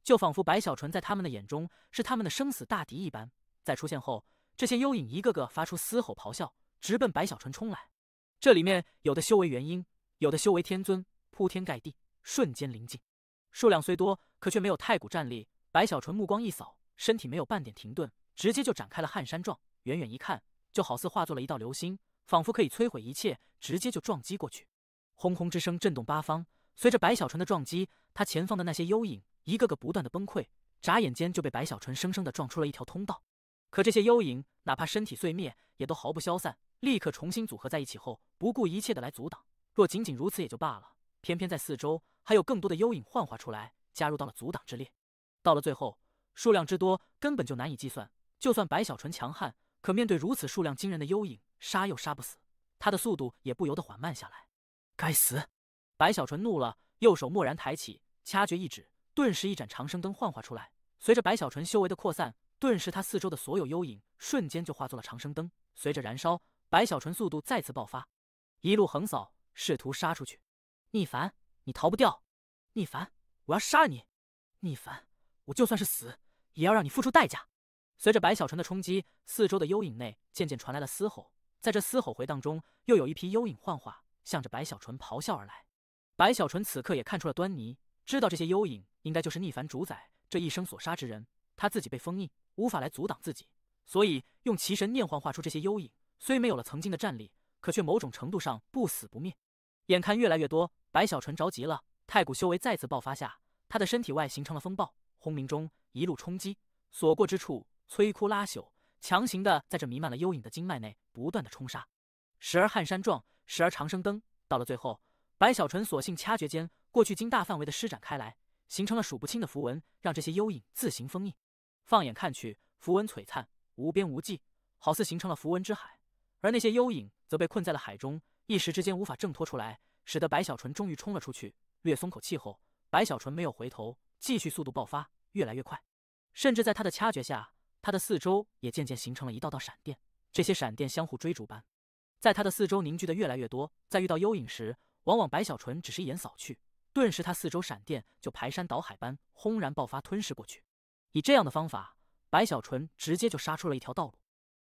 就仿佛白小纯在他们的眼中是他们的生死大敌一般。在出现后。这些幽影一个个发出嘶吼咆哮，直奔白小纯冲来。这里面有的修为元婴，有的修为天尊，铺天盖地，瞬间临近。数量虽多，可却没有太古战力。白小纯目光一扫，身体没有半点停顿，直接就展开了撼山状。远远一看，就好似化作了一道流星，仿佛可以摧毁一切，直接就撞击过去。轰轰之声震动八方。随着白小纯的撞击，他前方的那些幽影一个个不断的崩溃，眨眼间就被白小纯生生的撞出了一条通道。可这些幽影，哪怕身体碎灭，也都毫不消散，立刻重新组合在一起后，不顾一切的来阻挡。若仅仅如此也就罢了，偏偏在四周还有更多的幽影幻化出来，加入到了阻挡之列。到了最后，数量之多根本就难以计算。就算白小纯强悍，可面对如此数量惊人的幽影，杀又杀不死，他的速度也不由得缓慢下来。该死！白小纯怒了，右手蓦然抬起，掐诀一指，顿时一盏长生灯幻化出来。随着白小纯修为的扩散。顿时，他四周的所有幽影瞬间就化作了长生灯，随着燃烧，白小纯速度再次爆发，一路横扫，试图杀出去。逆凡，你逃不掉！逆凡，我要杀了你！逆凡，我就算是死，也要让你付出代价！随着白小纯的冲击，四周的幽影内渐渐传来了嘶吼，在这嘶吼回荡中，又有一批幽影幻化，向着白小纯咆哮而来。白小纯此刻也看出了端倪，知道这些幽影应该就是逆凡主宰这一生所杀之人。他自己被封印，无法来阻挡自己，所以用奇神念幻化出这些幽影。虽没有了曾经的战力，可却某种程度上不死不灭。眼看越来越多，白小纯着急了。太古修为再次爆发下，他的身体外形成了风暴，轰鸣中一路冲击，所过之处摧枯拉朽，强行的在这弥漫了幽影的经脉内不断的冲杀。时而撼山撞，时而长生灯。到了最后，白小纯索性掐诀间，过去经大范围的施展开来，形成了数不清的符文，让这些幽影自行封印。放眼看去，符文璀璨无边无际，好似形成了符文之海。而那些幽影则被困在了海中，一时之间无法挣脱出来，使得白小纯终于冲了出去。略松口气后，白小纯没有回头，继续速度爆发，越来越快。甚至在他的掐诀下，他的四周也渐渐形成了一道道闪电。这些闪电相互追逐般，在他的四周凝聚的越来越多。在遇到幽影时，往往白小纯只是一眼扫去，顿时他四周闪电就排山倒海般轰然爆发，吞噬过去。以这样的方法，白小纯直接就杀出了一条道路。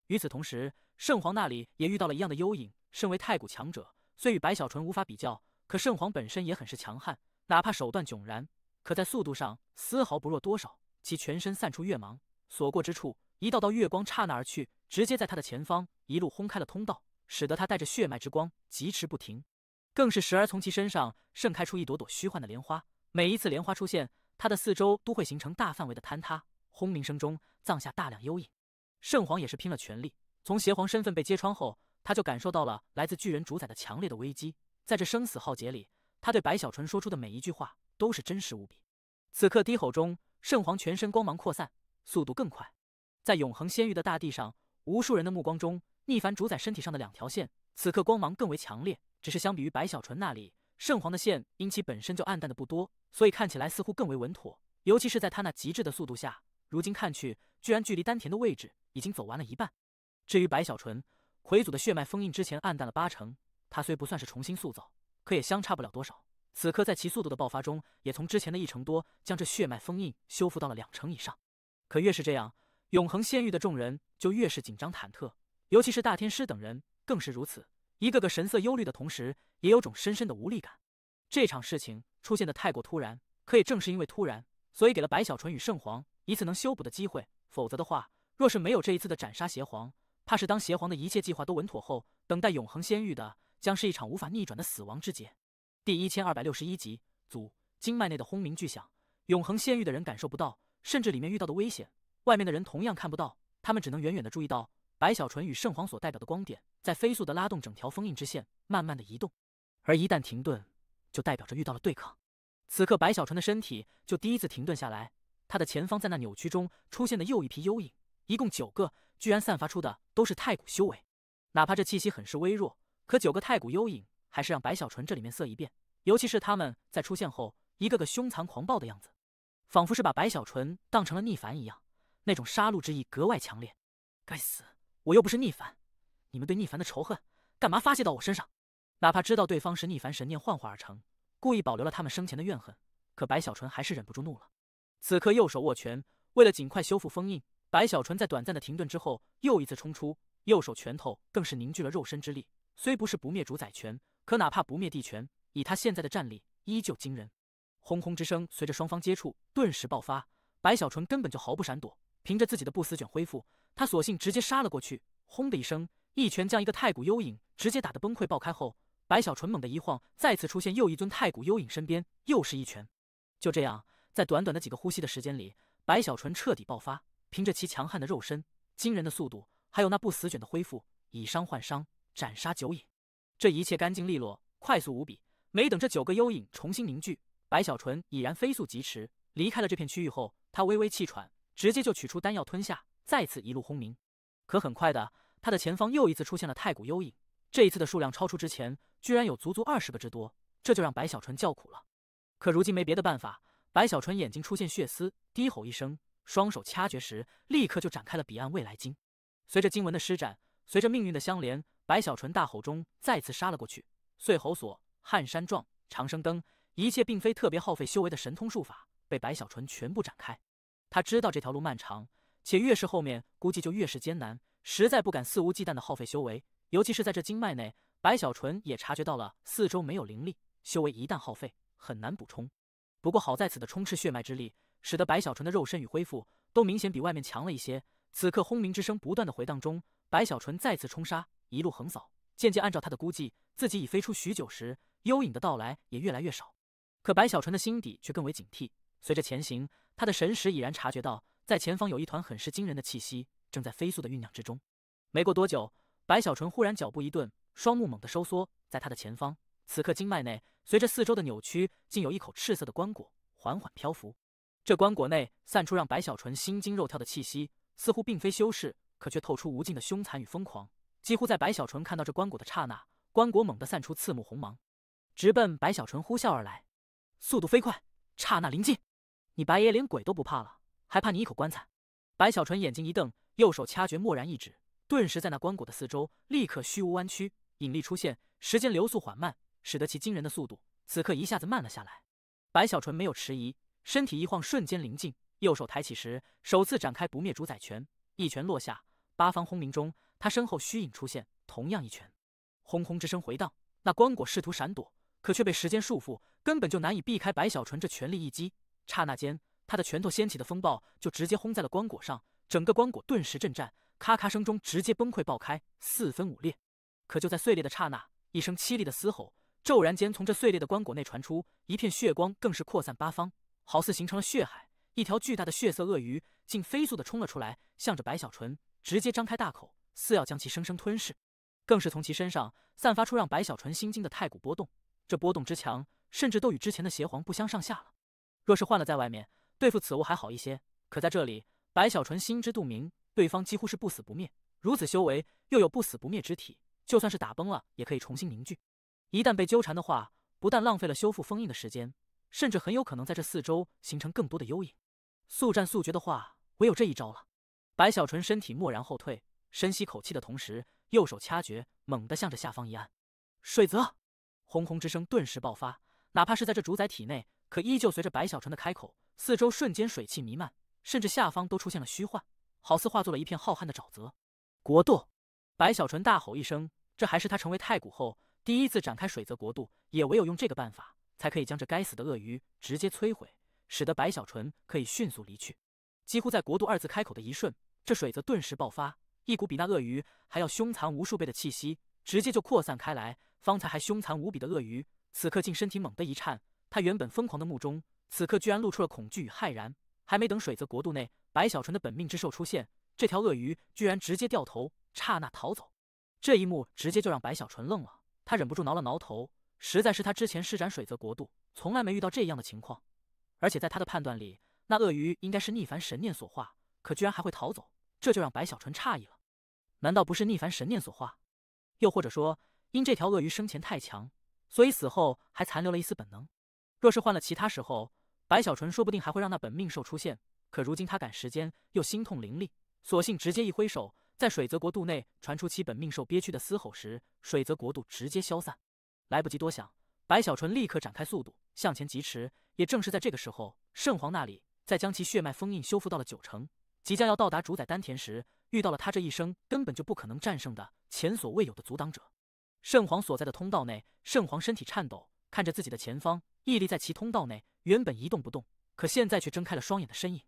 与此同时，圣皇那里也遇到了一样的幽影。身为太古强者，虽与白小纯无法比较，可圣皇本身也很是强悍，哪怕手段迥然，可在速度上丝毫不弱多少。其全身散出月芒，所过之处，一道道月光刹那而去，直接在他的前方一路轰开了通道，使得他带着血脉之光疾驰不停，更是时而从其身上盛开出一朵朵虚幻的莲花。每一次莲花出现，他的四周都会形成大范围的坍塌，轰鸣声中葬下大量幽影。圣皇也是拼了全力，从邪皇身份被揭穿后，他就感受到了来自巨人主宰的强烈的危机。在这生死浩劫里，他对白小纯说出的每一句话都是真实无比。此刻低吼中，圣皇全身光芒扩散，速度更快。在永恒仙域的大地上，无数人的目光中，逆凡主宰身体上的两条线，此刻光芒更为强烈。只是相比于白小纯那里。圣皇的线因其本身就暗淡的不多，所以看起来似乎更为稳妥。尤其是在他那极致的速度下，如今看去，居然距离丹田的位置已经走完了一半。至于白小纯，魁祖的血脉封印之前暗淡了八成，他虽不算是重新塑造，可也相差不了多少。此刻在其速度的爆发中，也从之前的一成多，将这血脉封印修复到了两成以上。可越是这样，永恒仙域的众人就越是紧张忐忑，尤其是大天师等人更是如此。一个个神色忧虑的同时，也有种深深的无力感。这场事情出现的太过突然，可也正是因为突然，所以给了白小纯与圣皇一次能修补的机会。否则的话，若是没有这一次的斩杀邪皇，怕是当邪皇的一切计划都稳妥后，等待永恒仙域的将是一场无法逆转的死亡之劫。第一千二百六十一集，祖经脉内的轰鸣巨响，永恒仙域的人感受不到，甚至里面遇到的危险，外面的人同样看不到，他们只能远远的注意到。白小纯与圣皇所代表的光点，在飞速的拉动整条封印之线，慢慢的移动。而一旦停顿，就代表着遇到了对抗。此刻，白小纯的身体就第一次停顿下来。他的前方，在那扭曲中出现的又一批幽影，一共九个，居然散发出的都是太古修为。哪怕这气息很是微弱，可九个太古幽影还是让白小纯这里面色一变。尤其是他们在出现后，一个个凶残狂暴的样子，仿佛是把白小纯当成了逆凡一样，那种杀戮之意格外强烈。该死！我又不是逆凡，你们对逆凡的仇恨，干嘛发泄到我身上？哪怕知道对方是逆凡神念幻化而成，故意保留了他们生前的怨恨，可白小纯还是忍不住怒了。此刻右手握拳，为了尽快修复封印，白小纯在短暂的停顿之后，又一次冲出，右手拳头更是凝聚了肉身之力。虽不是不灭主宰拳，可哪怕不灭地拳，以他现在的战力依旧惊人。轰轰之声随着双方接触顿时爆发，白小纯根本就毫不闪躲。凭着自己的不死卷恢复，他索性直接杀了过去。轰的一声，一拳将一个太古幽影直接打得崩溃爆开。后，白小纯猛地一晃，再次出现，又一尊太古幽影身边，又是一拳。就这样，在短短的几个呼吸的时间里，白小纯彻底爆发。凭着其强悍的肉身、惊人的速度，还有那不死卷的恢复，以伤换伤，斩杀九影。这一切干净利落，快速无比。没等这九个幽影重新凝聚，白小纯已然飞速疾驰，离开了这片区域。后，他微微气喘。直接就取出丹药吞下，再次一路轰鸣。可很快的，他的前方又一次出现了太古幽影，这一次的数量超出之前，居然有足足二十个之多，这就让白小纯叫苦了。可如今没别的办法，白小纯眼睛出现血丝，低吼一声，双手掐诀时，立刻就展开了彼岸未来经。随着经文的施展，随着命运的相连，白小纯大吼中再次杀了过去。碎喉锁、撼山撞、长生灯，一切并非特别耗费修为的神通术法，被白小纯全部展开。他知道这条路漫长，且越是后面，估计就越是艰难，实在不敢肆无忌惮的耗费修为，尤其是在这经脉内。白小纯也察觉到了四周没有灵力，修为一旦耗费，很难补充。不过好在此的充斥血脉之力，使得白小纯的肉身与恢复都明显比外面强了一些。此刻轰鸣之声不断的回荡中，白小纯再次冲杀，一路横扫，渐渐按照他的估计，自己已飞出许久时，幽影的到来也越来越少。可白小纯的心底却更为警惕。随着前行，他的神识已然察觉到，在前方有一团很是惊人的气息正在飞速的酝酿之中。没过多久，白小纯忽然脚步一顿，双目猛地收缩。在他的前方，此刻经脉内随着四周的扭曲，竟有一口赤色的棺椁缓缓漂浮。这棺椁内散出让白小纯心惊肉跳的气息，似乎并非修士，可却透出无尽的凶残与疯狂。几乎在白小纯看到这棺椁的刹那，棺椁猛地散出刺目红芒，直奔白小纯呼啸而来，速度飞快。刹那临近。你白爷连鬼都不怕了，还怕你一口棺材？白小纯眼睛一瞪，右手掐诀，蓦然一指，顿时在那棺椁的四周立刻虚无弯曲，引力出现，时间流速缓慢，使得其惊人的速度此刻一下子慢了下来。白小纯没有迟疑，身体一晃，瞬间临近，右手抬起时，首次展开不灭主宰拳，一拳落下，八方轰鸣中，他身后虚影出现，同样一拳，轰轰之声回荡。那棺椁试图闪躲，可却被时间束缚，根本就难以避开白小纯这全力一击。刹那间，他的拳头掀起的风暴就直接轰在了棺椁上，整个棺椁顿时震颤，咔咔声中直接崩溃爆开，四分五裂。可就在碎裂的刹那，一声凄厉的嘶吼骤然间从这碎裂的棺椁内传出，一片血光更是扩散八方，好似形成了血海。一条巨大的血色鳄鱼竟飞速的冲了出来，向着白小纯直接张开大口，似要将其生生吞噬，更是从其身上散发出让白小纯心惊的太古波动，这波动之强，甚至都与之前的邪皇不相上下了。若是换了在外面对付此物还好一些，可在这里，白小纯心知肚明，对方几乎是不死不灭。如此修为，又有不死不灭之体，就算是打崩了，也可以重新凝聚。一旦被纠缠的话，不但浪费了修复封印的时间，甚至很有可能在这四周形成更多的幽影。速战速决的话，唯有这一招了。白小纯身体蓦然后退，深吸口气的同时，右手掐诀，猛地向着下方一按。水泽，轰轰之声顿时爆发，哪怕是在这主宰体内。可依旧随着白小纯的开口，四周瞬间水汽弥漫，甚至下方都出现了虚幻，好似化作了一片浩瀚的沼泽。国度，白小纯大吼一声，这还是他成为太古后第一次展开水泽国度，也唯有用这个办法，才可以将这该死的鳄鱼直接摧毁，使得白小纯可以迅速离去。几乎在“国度”二字开口的一瞬，这水泽顿时爆发，一股比那鳄鱼还要凶残无数倍的气息直接就扩散开来。方才还凶残无比的鳄鱼，此刻竟身体猛地一颤。他原本疯狂的目中，此刻居然露出了恐惧与骇然。还没等水泽国度内白小纯的本命之兽出现，这条鳄鱼居然直接掉头，刹那逃走。这一幕直接就让白小纯愣了，他忍不住挠了挠头，实在是他之前施展水泽国度，从来没遇到这样的情况。而且在他的判断里，那鳄鱼应该是逆凡神念所化，可居然还会逃走，这就让白小纯诧异了。难道不是逆凡神念所化？又或者说，因这条鳄鱼生前太强，所以死后还残留了一丝本能？若是换了其他时候，白小纯说不定还会让那本命兽出现。可如今他赶时间，又心痛灵力，索性直接一挥手，在水泽国度内传出其本命兽憋屈的嘶吼时，水泽国度直接消散。来不及多想，白小纯立刻展开速度向前疾驰。也正是在这个时候，圣皇那里在将其血脉封印修复到了九成，即将要到达主宰丹田时，遇到了他这一生根本就不可能战胜的前所未有的阻挡者。圣皇所在的通道内，圣皇身体颤抖，看着自己的前方。屹立在其通道内，原本一动不动，可现在却睁开了双眼的身影。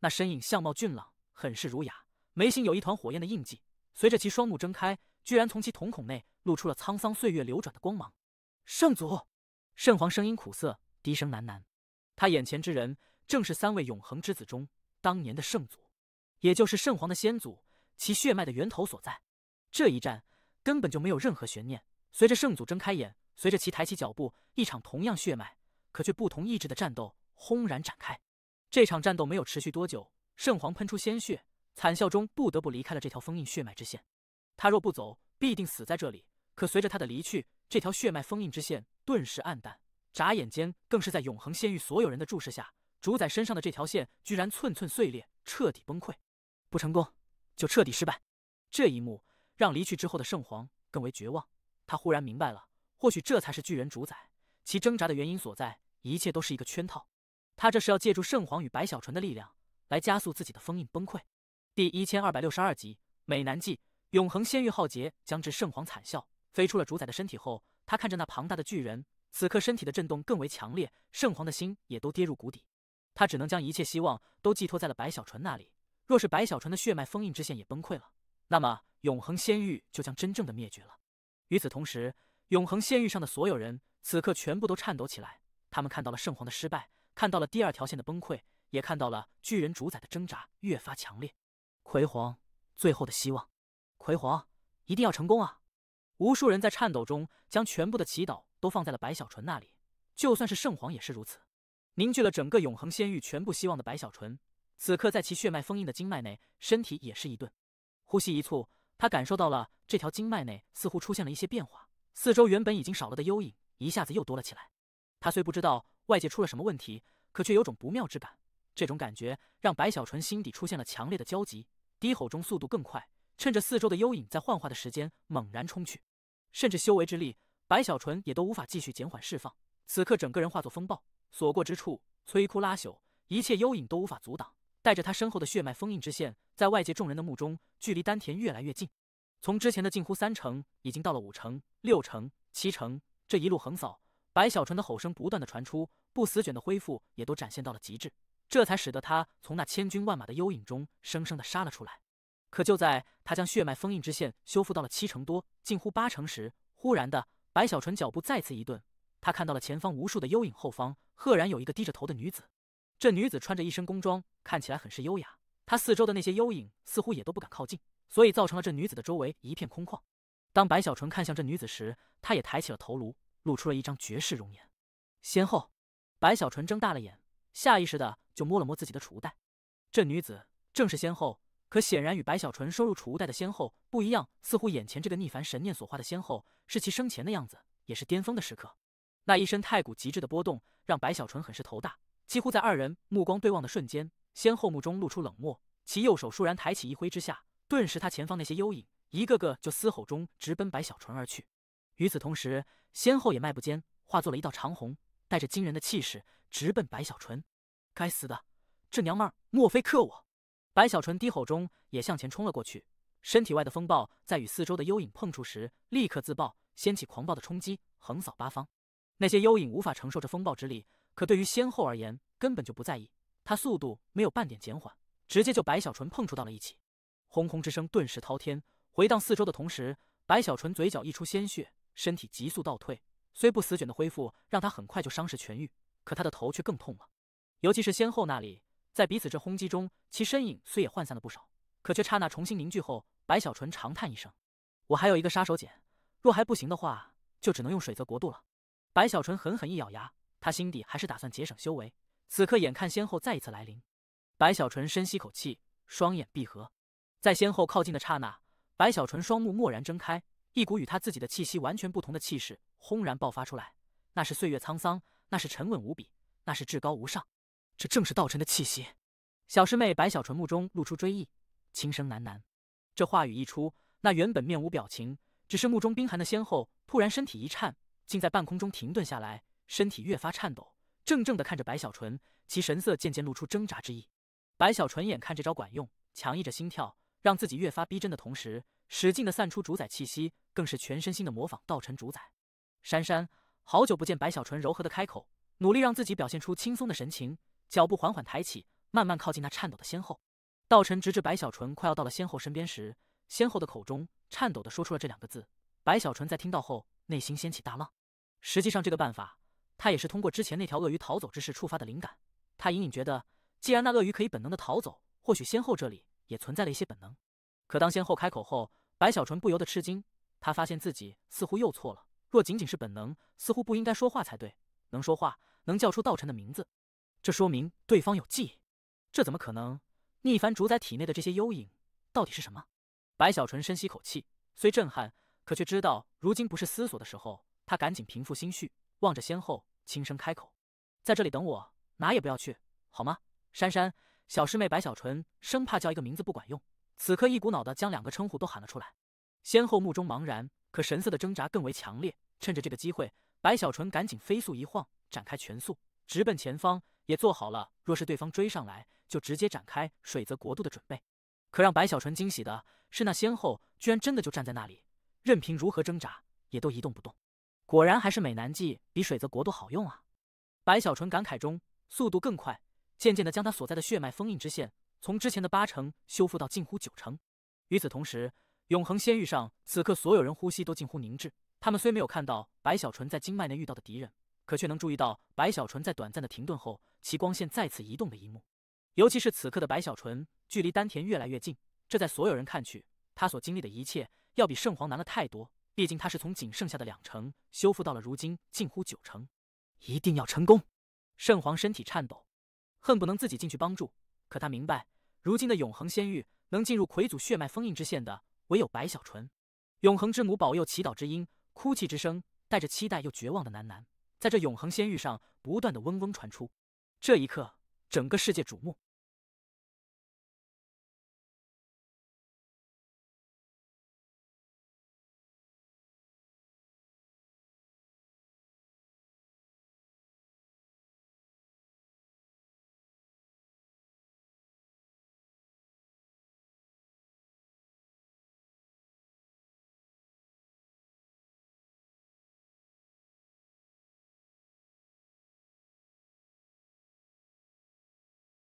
那身影相貌俊朗，很是儒雅，眉心有一团火焰的印记。随着其双目睁开，居然从其瞳孔内露出了沧桑岁月流转的光芒。圣祖，圣皇声音苦涩，低声喃喃。他眼前之人正是三位永恒之子中当年的圣祖，也就是圣皇的先祖，其血脉的源头所在。这一战根本就没有任何悬念。随着圣祖睁开眼。随着其抬起脚步，一场同样血脉可却不同意志的战斗轰然展开。这场战斗没有持续多久，圣皇喷出鲜血，惨笑中不得不离开了这条封印血脉之线。他若不走，必定死在这里。可随着他的离去，这条血脉封印之线顿时暗淡，眨眼间更是在永恒仙域所有人的注视下，主宰身上的这条线居然寸寸碎裂，彻底崩溃。不成功，就彻底失败。这一幕让离去之后的圣皇更为绝望。他忽然明白了。或许这才是巨人主宰其挣扎的原因所在，一切都是一个圈套。他这是要借助圣皇与白小纯的力量来加速自己的封印崩溃。第一千二百六十二集《美男计》，永恒仙域浩劫将至。圣皇惨笑，飞出了主宰的身体后，他看着那庞大的巨人，此刻身体的震动更为强烈，圣皇的心也都跌入谷底。他只能将一切希望都寄托在了白小纯那里。若是白小纯的血脉封印之线也崩溃了，那么永恒仙域就将真正的灭绝了。与此同时。永恒仙域上的所有人，此刻全部都颤抖起来。他们看到了圣皇的失败，看到了第二条线的崩溃，也看到了巨人主宰的挣扎越发强烈。葵皇，最后的希望，葵皇一定要成功啊！无数人在颤抖中，将全部的祈祷都放在了白小纯那里。就算是圣皇也是如此，凝聚了整个永恒仙域全部希望的白小纯，此刻在其血脉封印的经脉内，身体也是一顿，呼吸一促，他感受到了这条经脉内似乎出现了一些变化。四周原本已经少了的幽影，一下子又多了起来。他虽不知道外界出了什么问题，可却有种不妙之感。这种感觉让白小纯心底出现了强烈的焦急，低吼中速度更快，趁着四周的幽影在幻化的时间，猛然冲去。甚至修为之力，白小纯也都无法继续减缓释放。此刻整个人化作风暴，所过之处摧枯拉朽，一切幽影都无法阻挡。带着他身后的血脉封印之线，在外界众人的目中，距离丹田越来越近。从之前的近乎三成，已经到了五成、六成、七成，这一路横扫，白小纯的吼声不断的传出，不死卷的恢复也都展现到了极致，这才使得他从那千军万马的幽影中生生的杀了出来。可就在他将血脉封印之线修复到了七成多，近乎八成时，忽然的，白小纯脚步再次一顿，他看到了前方无数的幽影，后方赫然有一个低着头的女子。这女子穿着一身工装，看起来很是优雅，她四周的那些幽影似乎也都不敢靠近。所以造成了这女子的周围一片空旷。当白小纯看向这女子时，她也抬起了头颅，露出了一张绝世容颜。先后，白小纯睁大了眼，下意识的就摸了摸自己的储物袋。这女子正是先后，可显然与白小纯收入储物袋的先后不一样。似乎眼前这个逆凡神念所化的先后是其生前的样子，也是巅峰的时刻。那一身太古极致的波动让白小纯很是头大。几乎在二人目光对望的瞬间，先后目中露出冷漠，其右手倏然抬起，一挥之下。顿时，他前方那些幽影一个个就嘶吼中直奔白小纯而去。与此同时，先后也迈步间化作了一道长虹，带着惊人的气势直奔白小纯。该死的，这娘们儿莫非克我？白小纯低吼中也向前冲了过去，身体外的风暴在与四周的幽影碰触时立刻自爆，掀起狂暴的冲击，横扫八方。那些幽影无法承受这风暴之力，可对于先后而言根本就不在意，他速度没有半点减缓，直接就白小纯碰触到了一起。轰轰之声顿时滔天，回荡四周的同时，白小纯嘴角溢出鲜血，身体急速倒退。虽不死卷的恢复让他很快就伤势痊愈，可他的头却更痛了，尤其是先后那里。在彼此这轰击中，其身影虽也涣散了不少，可却刹那重新凝聚后。白小纯长叹一声：“我还有一个杀手锏，若还不行的话，就只能用水泽国度了。”白小纯狠狠一咬牙，他心底还是打算节省修为。此刻眼看先后再一次来临，白小纯深吸口气，双眼闭合。在先后靠近的刹那，白小纯双目蓦然睁开，一股与他自己的气息完全不同的气势轰然爆发出来。那是岁月沧桑，那是沉稳无比，那是至高无上。这正是道尘的气息。小师妹白小纯目中露出追忆，轻声喃喃。这话语一出，那原本面无表情、只是目中冰寒的先后，突然身体一颤，竟在半空中停顿下来，身体越发颤抖，怔怔的看着白小纯，其神色渐渐露出挣扎之意。白小纯眼看这招管用，强抑着心跳。让自己越发逼真的同时，使劲的散出主宰气息，更是全身心的模仿道尘主宰。珊珊，好久不见。白小纯柔和的开口，努力让自己表现出轻松的神情，脚步缓缓抬起，慢慢靠近那颤抖的先后。道尘，直至白小纯快要到了先后身边时，先后的口中颤抖的说出了这两个字。白小纯在听到后，内心掀起大浪。实际上，这个办法他也是通过之前那条鳄鱼逃走之事触发的灵感。他隐隐觉得，既然那鳄鱼可以本能的逃走，或许先后这里。也存在了一些本能，可当先后开口后，白小纯不由得吃惊，他发现自己似乎又错了。若仅仅是本能，似乎不应该说话才对。能说话，能叫出道臣的名字，这说明对方有记忆。这怎么可能？逆凡主宰体内的这些幽影到底是什么？白小纯深吸口气，虽震撼，可却知道如今不是思索的时候。他赶紧平复心绪，望着先后，轻声开口：“在这里等我，哪也不要去，好吗，珊珊？”小师妹白小纯生怕叫一个名字不管用，此刻一股脑的将两个称呼都喊了出来。先后目中茫然，可神色的挣扎更为强烈。趁着这个机会，白小纯赶紧飞速一晃，展开全速直奔前方，也做好了若是对方追上来，就直接展开水泽国度的准备。可让白小纯惊喜的是，那先后居然真的就站在那里，任凭如何挣扎，也都一动不动。果然还是美男计比水泽国度好用啊！白小纯感慨中，速度更快。渐渐地，将他所在的血脉封印之线从之前的八成修复到近乎九成。与此同时，永恒仙域上此刻所有人呼吸都近乎凝滞。他们虽没有看到白小纯在经脉内遇到的敌人，可却能注意到白小纯在短暂的停顿后，其光线再次移动的一幕。尤其是此刻的白小纯，距离丹田越来越近。这在所有人看去，他所经历的一切要比圣皇难了太多。毕竟他是从仅剩下的两成修复到了如今近乎九成。一定要成功！圣皇身体颤抖。恨不能自己进去帮助，可他明白，如今的永恒仙域能进入魁祖血脉封印之线的，唯有白小纯。永恒之母保佑，祈祷之音，哭泣之声，带着期待又绝望的喃喃，在这永恒仙域上不断的嗡嗡传出。这一刻，整个世界瞩目。